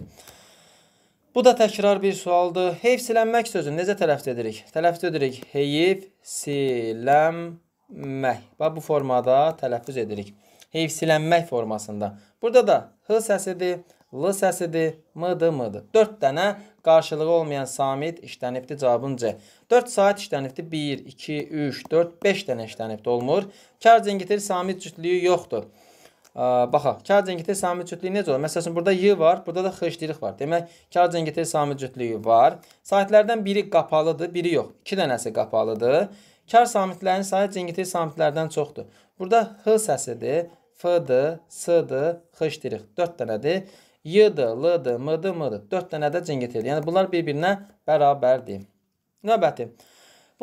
Bu da təkrar bir sualdır. Heyfsilənmək sözünü necə tələffüz edirik? Tələffüz edirik heyfsilənmək. Bax bu formada tələffüz edirik. Heyfsilənmək formasında. Burada da h səsidir, l səsidir, m-dır, m-dır. 4 dənə Qarşılığı olmayan samit işlənibdir cavabın C. 4 saat işlənibdir. 1, 2, 3, 4, 5 dənə işlənibdir olmur. Kar cəngitir samit cütlüyü yoxdur. Baxaq, kar cəngitir samit cütlüyü necə olur? Məsələn, burada y var, burada da x işləyirik var. Demək, kar cəngitir samit cütlüyü var. Saatlərdən biri qapalıdır, biri yox. 2 dənəsi qapalıdır. Kar samitlərinin sayı cəngitir samitlərdən çoxdur. Burada h səsidir, f-dir, s-dir, x işləyirik. 4 dənədir. Y-dir, L-dir, M-dir, M-dir. 4 dənə də cingitidir. Yəni bunlar bir-birinə bərabərdir. Növbəti.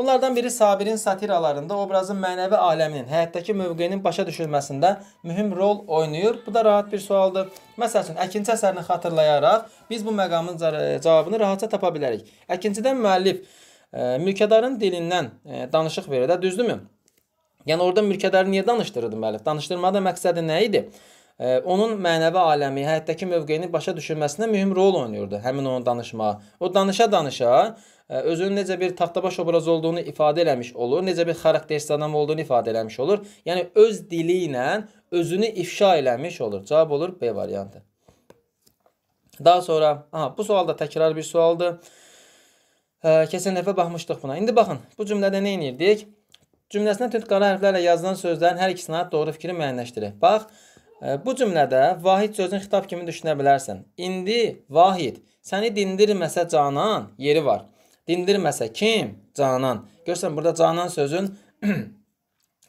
Bunlardan biri Sabirin satiralarında obrazın mənəvi aləminin, həyatdakı mövqeyinin başa düşülməsində mühüm rol oynayır. Bu da rahat bir sualdır. Məsəl üçün, əkinçi əsərini xatırlayaraq biz bu məqamın e, cavabını rahatca tapa bilərik. Əkinçidən müəllif ə, e, mülkədarın dilindən ə, e, danışıq verir də, düzdürmü? Yəni orada mülkədarı niyə danışdırırdı müəllif? Danışdırmada məqsədi nə idi? onun mənəvi aləmi, həyatdakı mövqeyini başa düşülməsində mühüm rol oynayırdı həmin onun danışmağı. O danışa-danışa e, özünün necə bir taxtabaş obraz olduğunu ifadə eləmiş olur, necə bir xarakterist adam olduğunu ifadə eləmiş olur. Yəni öz dili ilə özünü ifşa eləmiş olur. Cavab olur B variantı. Daha sonra, aha bu sual da təkrar bir sualdır. Keçən dəfə baxmışdıq buna. İndi baxın, bu cümlədə nə edirdik? Cümləsinə tünd qara hərflərlə yazılan sözlərin hər ikisini doğru fikri müəyyənləşdirir. Bax, Bu cümlədə vahid sözün xitab kimi düşünə bilərsən. İndi vahid, səni dindirməsə canan yeri var. Dindirməsə kim? Canan. Görsən, burada canan sözün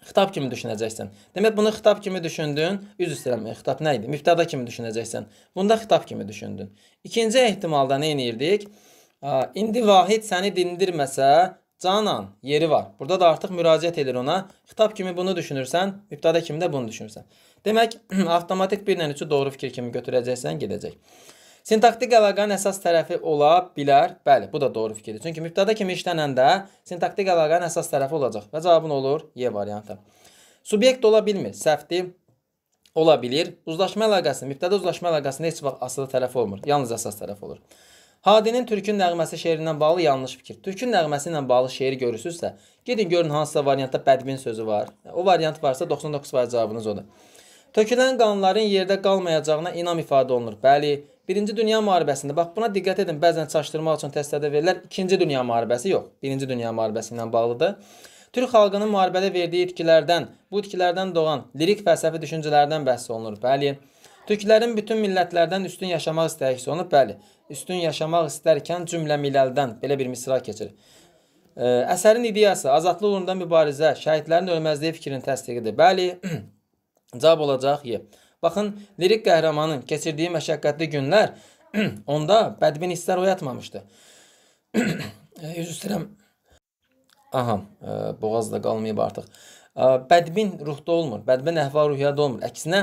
xitab kimi düşünəcəksən. Demək, bunu xitab kimi düşündün, üz istəyirəm, e, xitab nə idi? Müftəda kimi düşünəcəksən. Bunda xitab kimi düşündün. İkinci ehtimalda nə inirdik? İndi vahid səni dindirməsə canan yeri var. Burada da artıq müraciət edir ona. Xitab kimi bunu düşünürsən, müftəda kimi də bunu düşünürsən. Demək, avtomatik 1 ilə 3-ü doğru fikir kimi götürəcəksən, gedəcək. Sintaktik əlaqənin əsas tərəfi ola bilər. Bəli, bu da doğru fikirdir. Çünki mübtəda kimi işlənəndə sintaktik əlaqənin əsas tərəfi olacaq və cavabın olur Y variantı. Subyekt ola bilmir, səhvdir. Ola bilir. Uzlaşma əlaqəsi, mübtəda uzlaşma əlaqəsində heç vaxt asılı tərəf olmur. Yalnız əsas tərəf olur. Hadinin Türkün nəğməsi şeirindən bağlı yanlış fikir. Türkün nəğməsi ilə bağlı şeiri görürsünüzsə, gedin görün hansısa variantda bədbin sözü var. O variant varsa 99% cavabınız odur. Tökülən qanların yerdə qalmayacağına inam ifadə olunur. Bəli, Birinci Dünya Müharibəsində, bax buna diqqət edin, bəzən çaşdırmaq üçün təsdiqdə verirlər, İkinci Dünya Müharibəsi yox, Birinci Dünya Müharibəsi ilə bağlıdır. Türk xalqının müharibədə verdiyi itkilərdən, bu itkilərdən doğan lirik fəlsəfi düşüncələrdən bəhs olunur, bəli. Türklərin bütün millətlərdən üstün yaşamaq istəyi hiss olunur, bəli. Üstün yaşamaq istərkən cümlə miləldən belə bir misra keçir. Əsərin ideyası azadlıq uğrunda mübarizə, şəhidlərin ölməzliyi fikrinin təsdiqidir. Bəli, Cavab olacaq Y. Baxın, lirik qəhrəmanın keçirdiyi məşəqqətli günlər onda bədbin hisslər oyatmamışdı. Yüz istəyirəm. Aha, ə, e, boğaz da qalmayıb artıq. Ə, e, bədbin ruhda olmur, bədbin əhval-ruhiyyədə olmur. Əksinə,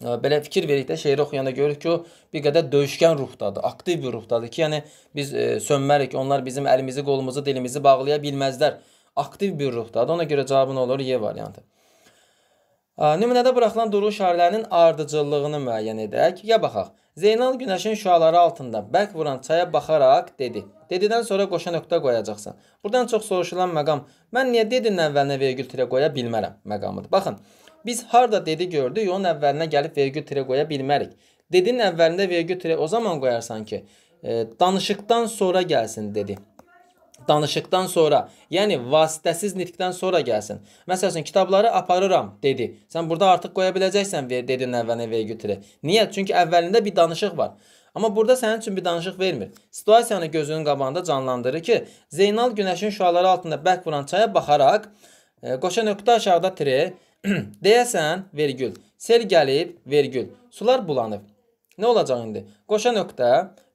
e, belə fikir veririk də şeiri oxuyanda görürük ki, o bir qədər döyüşkən ruhdadır, aktiv bir ruhdadır ki, yəni biz e, sönmərik, onlar bizim əlimizi, qolumuzu, dilimizi bağlaya bilməzlər. Aktiv bir ruhdadır. Ona görə cavabın olur Y variantı. Nümunədə buraxılan duruş işarələrinin ardıcıllığını müəyyən edək. Ya baxaq. Zeynal günəşin şüaları altında bərk vuran çaya baxaraq dedi. Dedidən sonra qoşa nöqtə qoyacaqsan. Buradan çox soruşulan məqam. Mən niyə dedinin əvvəlinə vergül tirə qoya bilmərəm məqamıdır. Baxın, biz harda dedi gördük, onun əvvəlinə gəlib vergül tirə qoya bilmərik. Dedinin əvvəlində vergül tirə o zaman qoyarsan ki, e, danışıqdan sonra gəlsin dedi danışıqdan sonra, yəni vasitəsiz nitqdən sonra gəlsin. Məsələn, kitabları aparıram dedi. Sən burada artıq qoya biləcəksən ver dedin əvvəlinə vergi götürə. Niyə? Çünki əvvəlində bir danışıq var. Amma burada sənin üçün bir danışıq vermir. Situasiyanı gözünün qabağında canlandırır ki, Zeynal günəşin şüaları altında bərk vuran çaya baxaraq, e, qoşa nöqtə aşağıda tire, deyəsən, vergül, sel gəlib, vergül, sular bulanıb. Nə olacaq indi? Qoşa nöqtə,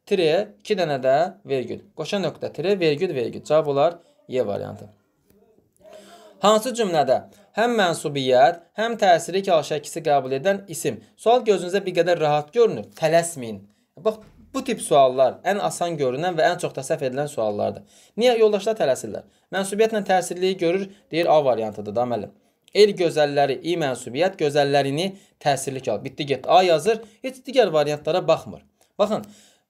tireyə 2 dənə də vergül. Qoşa nöqtə, tireyə, vergül, vergül. Cavab olar Y variantı. Hansı cümlədə həm mənsubiyyət, həm təsiri kalşəkisi qəbul edən isim? Sual gözünüzə bir qədər rahat görünür. Tələsməyin. Bax, bu tip suallar ən asan görünən və ən çox da səhv edilən suallardır. Niyə yoldaşlar tələsirlər? Mənsubiyyətlə təsirliyi görür, deyir A variantıdır da müəllim. El gözəlləri, i mənsubiyyət gözəllərini təsirli kal. Bitdi get A yazır, heç digər variantlara baxmır. Baxın,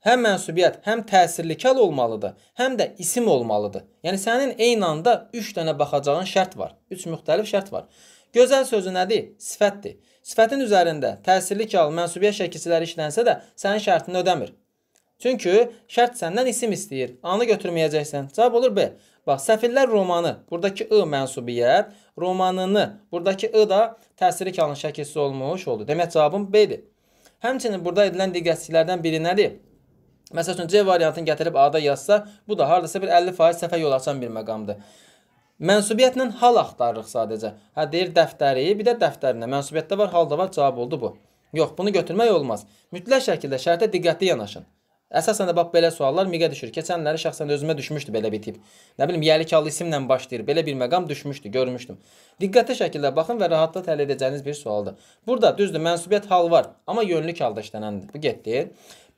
həm mənsubiyyət, həm təsirlikal olmalıdır, həm də isim olmalıdır. Yəni sənin eyni anda 3 dənə baxacağın şərt var. 3 müxtəlif şərt var. Gözəl sözü nədir? Sifətdir. Sifətin üzərində təsirlikal mənsubiyyət şəkilçiləri işlənsə də sənin şərtini ödəmir. Çünki şərt səndən isim istəyir. Anı götürməyəcəksən. Cavab olur B. Bax, Səfillər romanı, buradakı ı mənsubiyyət, romanını, buradakı ı da təsiri kalın şəkilsi olmuş oldu. Demək cavabım B-dir. Həmçinin burada edilən diqqətsizliklərdən biri nədir? Məsəl üçün C variantını gətirib A-da yazsa, bu da hardasa bir 50% səhvə yol açan bir məqamdır. Mənsubiyyətlə hal axtarırıq sadəcə. Hə deyir dəftəri, bir də dəftərinə. Mənsubiyyətdə var, halda var, cavab oldu bu. Yox, bunu götürmək olmaz. Mütləq şəkildə şərtə diqqətli yanaşın. Əsasən də bax belə suallar miqə düşür. Keçənləri şəxsən özümə düşmüşdü belə bir tip. Nə bilim, yəlikalı isimlə başlayır. Belə bir məqam düşmüşdü, görmüşdüm. Diqqətli şəkildə baxın və rahatla həll edəcəyiniz bir sualdır. Burada düzdür, mənsubiyyət hal var, amma yönlük halda işlənəndir. Bu getdi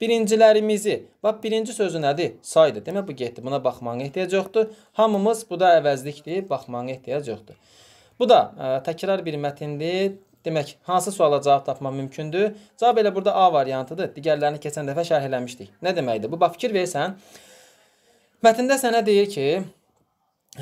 birincilərimizi. Bax, birinci sözü nədir? Saydır. Demə, bu getdi. Buna baxmağın ehtiyac yoxdur. Hamımız bu da əvəzlikdir. Baxmağın ehtiyac yoxdur. Bu da ə, e, təkrar bir mətindir. Demək, hansı suala cavab tapmaq mümkündür? Cavab elə burada A variantıdır. Digərlərini keçən dəfə şərh eləmişdik. Nə deməkdir? Bu, bax, fikir versən. Mətində sənə deyir ki,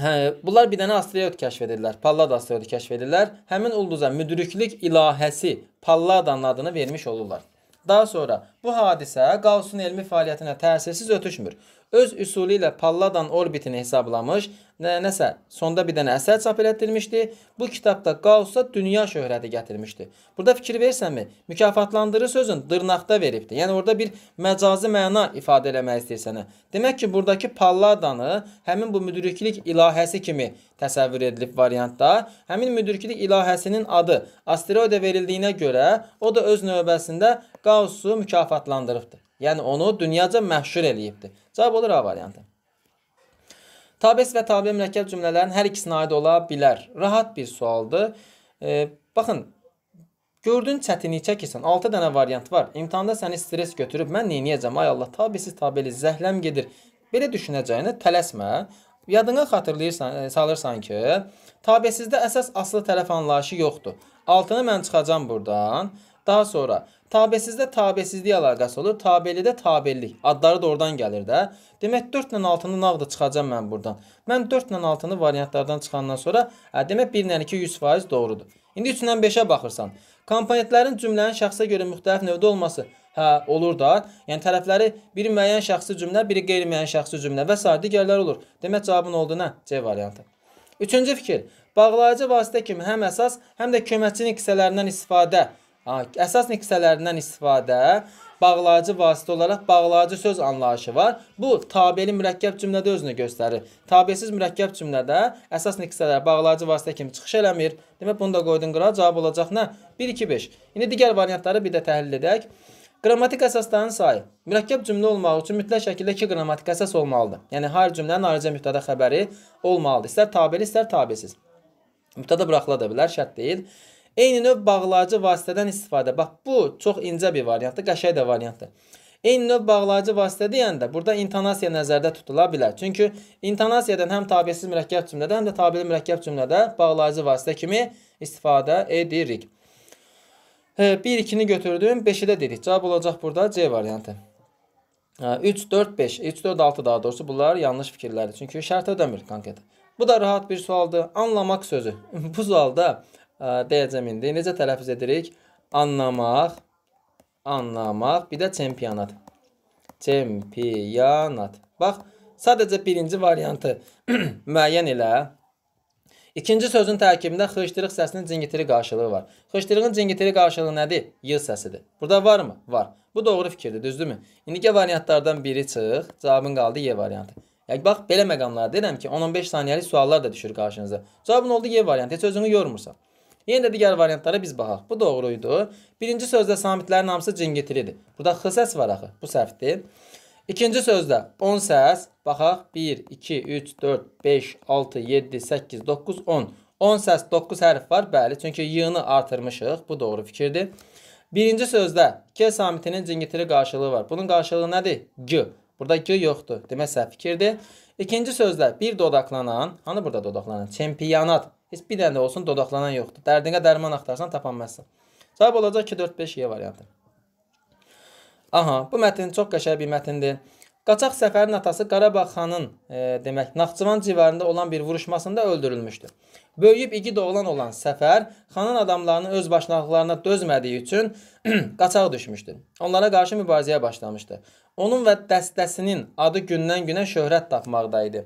hə, bunlar bir dənə asteroid kəşf edirlər. Pallad asteroidi kəşf edirlər. Həmin ulduza müdriklik ilahəsi Palladanın adını vermiş olurlar. Daha sonra bu hadisə Qaussun elmi fəaliyyətinə təsirsiz ötüşmür öz üsulu ilə Palladan orbitini hesablamış, nə, nəsə sonda bir dənə əsər çap elətdirmişdi. Bu kitabda Qaussa dünya şöhrəti gətirmişdi. Burada fikir versənmi? Mükafatlandırı sözün dırnaqda veribdi. Yəni orada bir məcazi məna ifadə eləmək istəyirsən. Hə. Demək ki, burdakı Palladanı həmin bu müdriklik ilahəsi kimi təsəvvür edilib variantda. Həmin müdriklik ilahəsinin adı asteroidə verildiyinə görə o da öz növbəsində Qaussu mükafatlandırıbdı. Yəni onu dünyaca məşhur eləyibdir. Cavab olur A variantı. Tabes və tabe mürəkkəb cümlələrin hər ikisinə aid ola bilər. Rahat bir sualdır. E, baxın, gördün çətinlik çəkirsən. 6 dənə variant var. İmtahanda səni stres götürüb mən neyniyəcəm? Ay Allah, tabesiz tabeli zəhləm gedir. Belə düşünəcəyinə tələsmə. Yadına xatırlayırsan, e, salırsan ki, tabesizdə əsas asılı tərəf anlayışı yoxdur. Altını mən çıxacam burdan. Daha sonra Tabəsizdə tabəsizlik əlaqəsi olur. Tabelidə tabellik. Adları da oradan gəlir də. Demək 4 ilə 6-nı nağda çıxacam mən burdan. Mən 4 ilə 6-nı variantlardan çıxandan sonra, ə, demək 1 ilə 2 100% doğrudur. İndi 3-dən 5-ə baxırsan. Komponentlərin cümlənin şəxsə görə müxtəlif növdə olması hə olur da. Yəni tərəfləri biri müəyyən şəxsi cümlə, biri qeyri-müəyyən şəxsi cümlə və sair digərlər olur. Demək cavabın oldu nə? C variantı. Üçüncü fikir. Bağlayıcı vasitə kimi həm əsas, həm də köməkçinin hissələrindən istifadə Əsas nüksələrindən istifadə bağlayıcı vasitə olaraq bağlayıcı söz anlayışı var. Bu, tabeli mürəkkəb cümlədə özünü göstərir. Tabelsiz mürəkkəb cümlədə əsas nüksələr bağlayıcı vasitə kimi çıxış eləmir. Demək, bunu da qoydun qırağa, cavab olacaq nə? 1, 2, 5. İndi digər variantları bir də təhlil edək. Qrammatik əsasların sayı. Mürəkkəb cümlə olmaq üçün mütləq şəkildə 2 qrammatik əsas olmalıdır. Yəni, hər cümlənin ayrıca müqtada xəbəri olmalıdır. İstər tabeli, istər tabelsiz. Müqtada buraxıla da bilər, şərt deyil. Eyni növ bağlayıcı vasitədən istifadə. Bax bu çox incə bir variantdır, qəşəng də variantdır. Eyni növ bağlayıcı vasitə deyəndə burada intonasiya nəzərdə tutula bilər. Çünki intonasiyadan həm tabiyəsiz mürəkkəb cümlədə, həm də tabili mürəkkəb cümlədə bağlayıcı vasitə kimi istifadə edirik. 1-2-ni hə, götürdüm, 5-i də dedik. Cavab olacaq burada C variantı. 3, 4, 5, 3, 4, 6 daha doğrusu bunlar yanlış fikirlərdir. Çünki şərt ödəmir konkret. Bu da rahat bir sualdır. Anlamaq sözü. Bu sualda deyəcəm indi. Necə tələffüz edirik? Anlamaq, anlamaq, bir də çempionat. Çempionat. Bax, sadəcə birinci variantı müəyyən elə. İkinci sözün tərkibində xışdırıq səsinin cingitiri qarşılığı var. Xışdırığın cingitiri qarşılığı nədir? Y səsidir. Burada varmı? Var. Bu doğru fikirdir, düzdürmü? İndiki variantlardan biri çıx, cavabın qaldı Y variantı. Yəni, bax, belə məqamlar deyirəm ki, 10-15 saniyəlik suallar da düşür qarşınıza. Cavabın oldu Y variantı, heç özünü yormursan. Yenə də digər variantlara biz baxaq. Bu doğruydu. Birinci sözdə samitlərin hamısı cingitilidir. Burada x səs var axı. Bu səhvdir. İkinci sözdə 10 səs. Baxaq. 1, 2, 3, 4, 5, 6, 7, 8, 9, 10. 10 səs 9 hərf var. Bəli, çünki y-ni artırmışıq. Bu doğru fikirdir. Birinci sözdə G samitinin cingitili qarşılığı var. Bunun qarşılığı nədir? G. Burada G yoxdur. Demək səhv fikirdir. İkinci sözdə bir dodaqlanan, hanı burada dodaqlanan? Çempionat Heç bir dənə də olsun dodaqlanan yoxdur. Dərdinə dərman axtarsan tapanmazsan. Cavab olacaq 2 4 5 E variantı. Aha, bu mətn çox qəşəng bir mətndir. Qaçaq Səfərin atası Qarabağ xanın e, demək Naxçıvan civarında olan bir vuruşmasında öldürülmüşdür. Böyüyüb igid oğlan olan Səfər xanın adamlarını öz başnaqlarına dözmədiyi üçün qaçaq düşmüşdür. Onlara qarşı mübarizəyə başlamışdı. Onun və dəstəsinin adı gündən-günə şöhrət tapmaqda idi.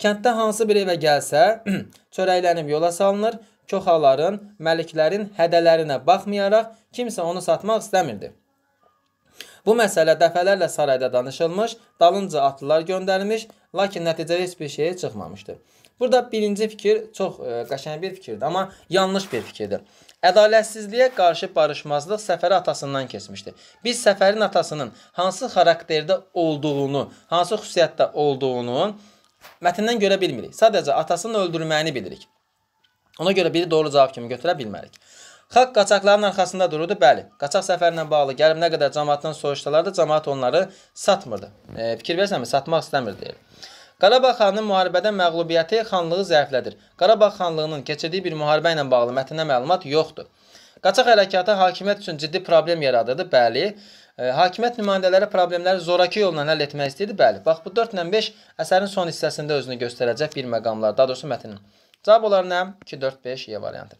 Kənddə hansı bir evə gəlsə, çörəklənib yola salınır, köxaların, məliklərin hədələrinə baxmayaraq kimsə onu satmaq istəmirdi. Bu məsələ dəfələrlə sarayda danışılmış, dalınca atlılar göndərilmiş, lakin nəticədə heç bir şeyə çıxmamışdı. Burada birinci fikir çox ə, e, qəşəng bir fikirdir, amma yanlış bir fikirdir. Ədalətsizliyə qarşı barışmazlıq səfəri atasından keçmişdi. Biz səfərin atasının hansı xarakterdə olduğunu, hansı xüsusiyyətdə olduğunu Mətindən görə bilmirik. Sadəcə atasının öldürməyini bilirik. Ona görə biri doğru cavab kimi götürə bilmərik. Xalq qaçaqların arxasında dururdu, bəli. Qaçaq səfərlə bağlı gəlib nə qədər cəmaatdan soruşdular da, cəmaat onları satmırdı. E, fikir versənmi, satmaq istəmir deyir. Qarabağ xanının müharibədə məğlubiyyəti xanlığı zəiflədir. Qarabağ xanlığının keçirdiyi bir müharibə ilə bağlı mətnə məlumat yoxdur. Qaçaq hərəkatı hakimiyyət üçün ciddi problem yaradırdı, bəli. Hakimiyyət nümayəndələri problemləri zoraki yolla həll etmək istəyirdi. Bəli, bax bu 4 ilə 5 əsərin son hissəsində özünü göstərəcək bir məqamlar, daha doğrusu mətnin. Cavab olar nə? 2 4 5 Y variantı.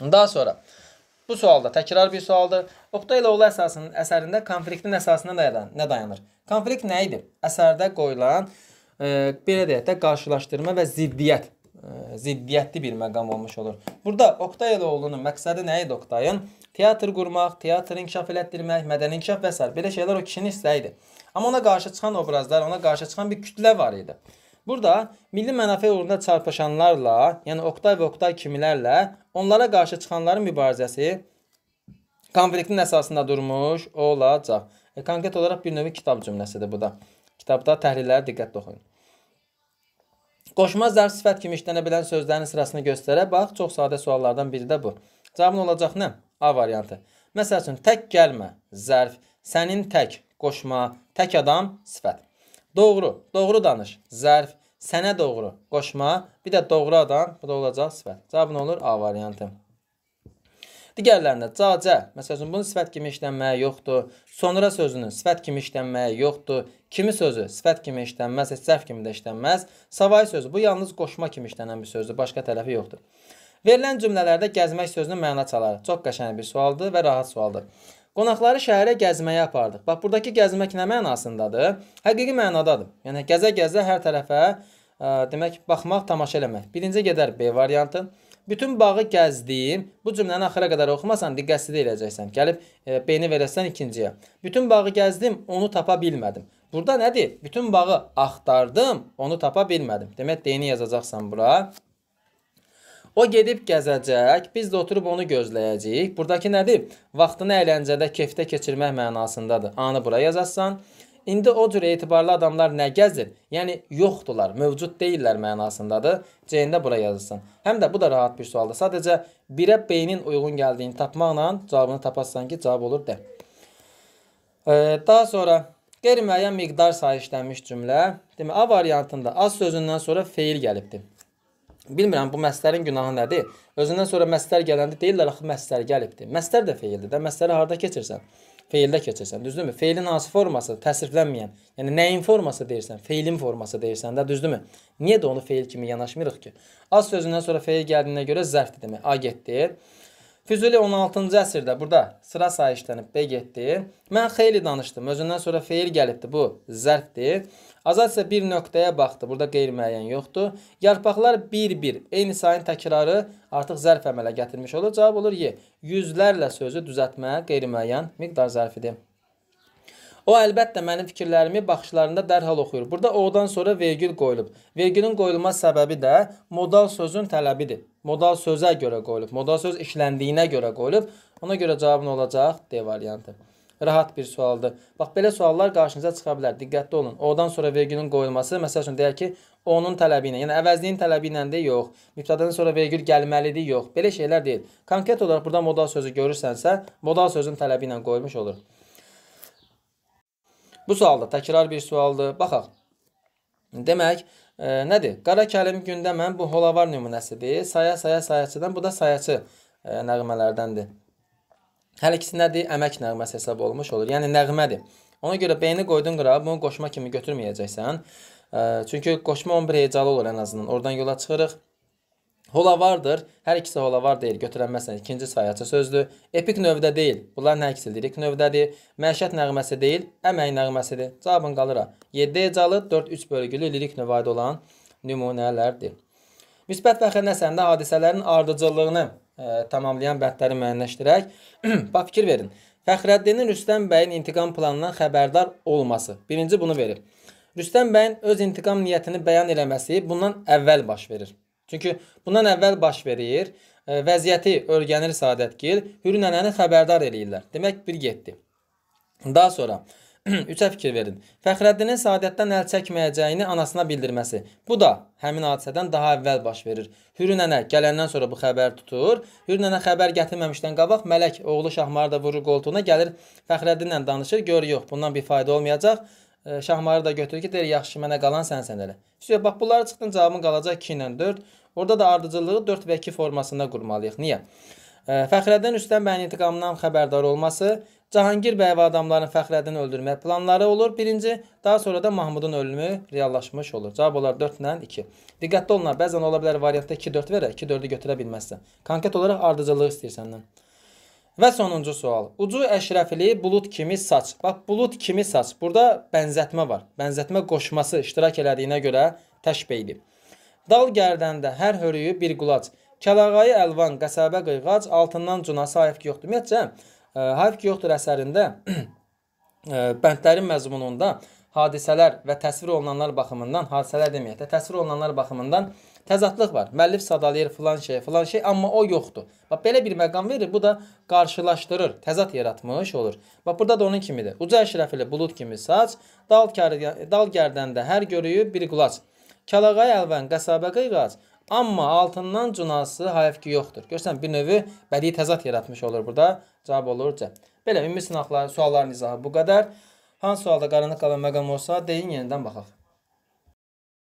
Daha sonra bu sualda təkrar bir sualdır. Oqtay ilə oğlu əsasının əsərində konfliktin əsasına dayanan nə dayanır? Konflikt nə idi? Əsərdə qoyulan e, belə deyək də qarşılaşdırma və ziddiyyət e, ziddiyyətli bir məqam olmuş olur. Burada Oqtay Eloğlunun məqsədi nə idi Oqtayın? Teatr qurmaq, teatrı inkişaf elətdirmək, mədəni inkişaf və s. belə şeylər o kişinin istəyidir. Amma ona qarşı çıxan obrazlar, ona qarşı çıxan bir kütlə var idi. Burada milli mənafə uğrunda çarpışanlarla, yəni Oktay və Oktay kimilərlə onlara qarşı çıxanların mübarizəsi konfliktin əsasında durmuş olacaq. E, konkret olaraq bir növ kitab cümləsidir bu da. Kitabda təhlilləri diqqətlə oxuyun. Qoşma zərf sifət kimi işlənə bilən sözlərin sırasını göstərə. Bax, çox sadə suallardan biri də bu. Cavabın olacaq nə? A variantı. Məsəl üçün, tək gəlmə, zərf, sənin tək, qoşma, tək adam, sifət. Doğru, doğru danış, zərf, sənə doğru, qoşma, bir də doğru adam, bu da olacaq sifət. Cavab nə olur? A variantı. Digərlərində cacə, məsəl üçün, bunun sifət kimi işlənməyə yoxdur. Sonra sözünün sifət kimi işlənməyə yoxdur. Kimi sözü sifət kimi işlənməz, sərf kimi də işlənməz. Savay sözü, bu yalnız qoşma kimi işlənən bir sözdür, başqa tələfi yoxdur. Verilən cümlələrdə gəzmək sözünün məna çalarıq. Çox qəşəng bir sualdır və rahat sualdır. Qonaqları şəhərə gəzməyə apardıq. Bax, buradakı gəzmək nə mənasındadır? Həqiqi mənadadır. Yəni, gəzə-gəzə hər tərəfə, ə, demək, baxmaq, tamaşa eləmək. Birinci gedər B variantı. Bütün bağı gəzdiyim, bu cümləni axıra qədər oxumasan, diqqətsizlik eləyəcəksən. Gəlib e, B-ni verəsən ikinciyə. Bütün bağı gəzdim, onu tapa bilmədim. Burada nədir? Bütün bağı axtardım, onu tapa bilmədim. Demək, D-ni yazacaqsan bura. O gedib gəzəcək, biz də oturub onu gözləyəcəyik. Buradakı nədir? Vaxtını əyləncədə, kefdə keçirmək mənasındadır. Anı bura yazasan. İndi o cür etibarlı adamlar nə gəzir? Yəni yoxdular, mövcud deyillər mənasındadır. C-ində bura yazılsın. Həm də bu da rahat bir sualdır. Sadəcə birə beynin uyğun gəldiyini tapmaqla cavabını tapasan ki, cavab olur D. Ee, daha sonra qeyri-müəyyən miqdar sayışlənmiş cümlə. Demə A variantında az sözündən sonra feil gəlibdir. Bilmirəm bu məslərin günahı nədir? Özündən sonra məslər gələndə deyirlər axı məslər gəlibdi. Məslər də feildir də. Məsləri harda keçirsən? Feildə keçirsən, düzdürmü? Feilin hansı forması? Təsriflənməyən. Yəni nəyin forması deyirsən? Feilin forması deyirsən də, düzdürmü? Niyə də onu feil kimi yanaşmırıq ki? Az sözündən sonra feil gəldiyinə görə zərfdir demək. A getdi. Füzuli 16-cı əsrdə burada sıra sayışlanıb B getdi. Mən xeyli danışdım. Özündən sonra feil gəlibdi. Bu zərfdir. Azad isə bir nöqtəyə baxdı. Burada qeyri-müəyyən yoxdur. Yarpaqlar bir-bir eyni sayın təkrarı artıq zərf əmələ gətirmiş olur. Cavab olur Y. Yüzlərlə sözü düzəltmə qeyri-müəyyən miqdar zərfidir. O əlbəttə mənim fikirlərimi baxışlarında dərhal oxuyur. Burada o-dan sonra vergül qoyulub. Vergülün qoyulma səbəbi də modal sözün tələbidir. Modal sözə görə qoyulub. Modal söz işləndiyinə görə qoyulub. Ona görə cavabın olacaq D variantı. Rahat bir sualdır. Bax, belə suallar qarşınıza çıxa bilər. Diqqətli olun. Odan sonra vergülün qoyulması, məsəl üçün deyək ki, onun tələbi ilə, yəni əvəzliyin tələbi ilə də yox, mübtədadan sonra vergül gəlməlidir, yox. Belə şeylər deyil. Konkret olaraq burada modal sözü görürsənsə, modal sözün tələbi ilə qoyulmuş olur. Bu sualda təkrar bir sualdır. Baxaq. Demək, e, nədir? Qara kəlim gündə mən bu holavar nümunəsidir. Saya, saya, sayaçıdan. Bu da sayaçı e, nəğmələrdəndir. Hər ikisi nədir? Əmək nəğməsi hesab olunmuş olur. Yəni nəğmədir. Ona görə beyni qoydun qırağa, bunu qoşma kimi götürməyəcəksən. Çünki qoşma 11 hecalı olur ən azından. Oradan yola çıxırıq. Hola vardır. Hər ikisi hola var deyil. Götürənməsən ikinci sayaçı sözdür. Epik növdə deyil. Bunların hər ikisi lirik növdədir. Məişət nəğməsi deyil, əmək nəğməsidir. Cavabın qalır. 7 hecalı 4-3 bölgülü lirik növdə olan nümunələrdir. Müsbət fəxr nəsəndə hadisələrin ardıcıllığını ə, tamamlayan bəndləri müəyyənləşdirək. Bax fikir verin. Fəxrəddinin Rüstəm bəyin intiqam planından xəbərdar olması. Birinci bunu verib. Rüstəm bəyin öz intiqam niyyətini bəyan eləməsi bundan əvvəl baş verir. Çünki bundan əvvəl baş verir. Ə, vəziyyəti öyrənir Sadətgil, Hürü nənəni xəbərdar eləyirlər. Demək bir getdi. Daha sonra Üçə fikir verin. Fəxrəddinin saadətdən əl çəkməyəcəyini anasına bildirməsi. Bu da həmin hadisədən daha əvvəl baş verir. Hürü nənə gələndən sonra bu xəbər tutur. Hürü nənə xəbər gətirməmişdən qabaq Mələk oğlu Şahmarı da vurur qoltuğuna, gəlir Fəxrəddinlə danışır. Görür yox, bundan bir fayda olmayacaq. E, Şahmarı da götürür ki, deyir yaxşı, mənə qalan sənsən elə. Üstə bax bunları çıxdın cavabın qalacaq 2 ilə 4. Orada da ardıcıllığı 4 və 2 formasında qurmalıyıq. Niyə? E, Fəxrəddin üstdən bəyin intiqamından xəbərdar olması, Cahangir bəy və adamların Fəxrəddini öldürmək planları olur. Birinci, daha sonra da Mahmudun ölümü reallaşmış olur. Cavab olar 4 ilə 2. Diqqətli olunar, bəzən ola bilər variantda 2-4 verək, 2-4-ü götürə bilməzsən. Konkret olaraq ardıcıllıq istəyir səndən. Və sonuncu sual. Ucu əşrəfili bulud kimi saç. Bax, bulud kimi saç. Burada bənzətmə var. Bənzətmə qoşması iştirak elədiyinə görə təşbeydir. Dal gərdəndə hər hörüyü bir qulac. Kəlağayı əlvan, qəsəbə qıyğac, altından cuna sahib yoxdur. Ümumiyyətcə, Hayf ki yoxdur əsərində e, bəndlərin məzmununda hadisələr və təsvir olunanlar baxımından, hadisələr deməyək də, təsvir olunanlar baxımından təzatlıq var. Müəllif sadalayır filan şey, filan şey, amma o yoxdur. Bax belə bir məqam verir, bu da qarşılaşdırır, təzad yaratmış olur. Bax burada da onun kimidir. Uca əşrəfli bulud kimi saç, dal, dal gərdəndə hər görüyü bir qulaç. Kəlağay əlvən, qəsabə qıyğac, Amma altından cunası hayf ki yoxdur. Görürsən, bir növ bədii təzad yaratmış olur burada. Cavab olur C. Belə ümumi sınaqlar, sualların izahı bu qədər. Hansı sualda qaranlıq qalan məqam olsa, deyin yenidən baxaq.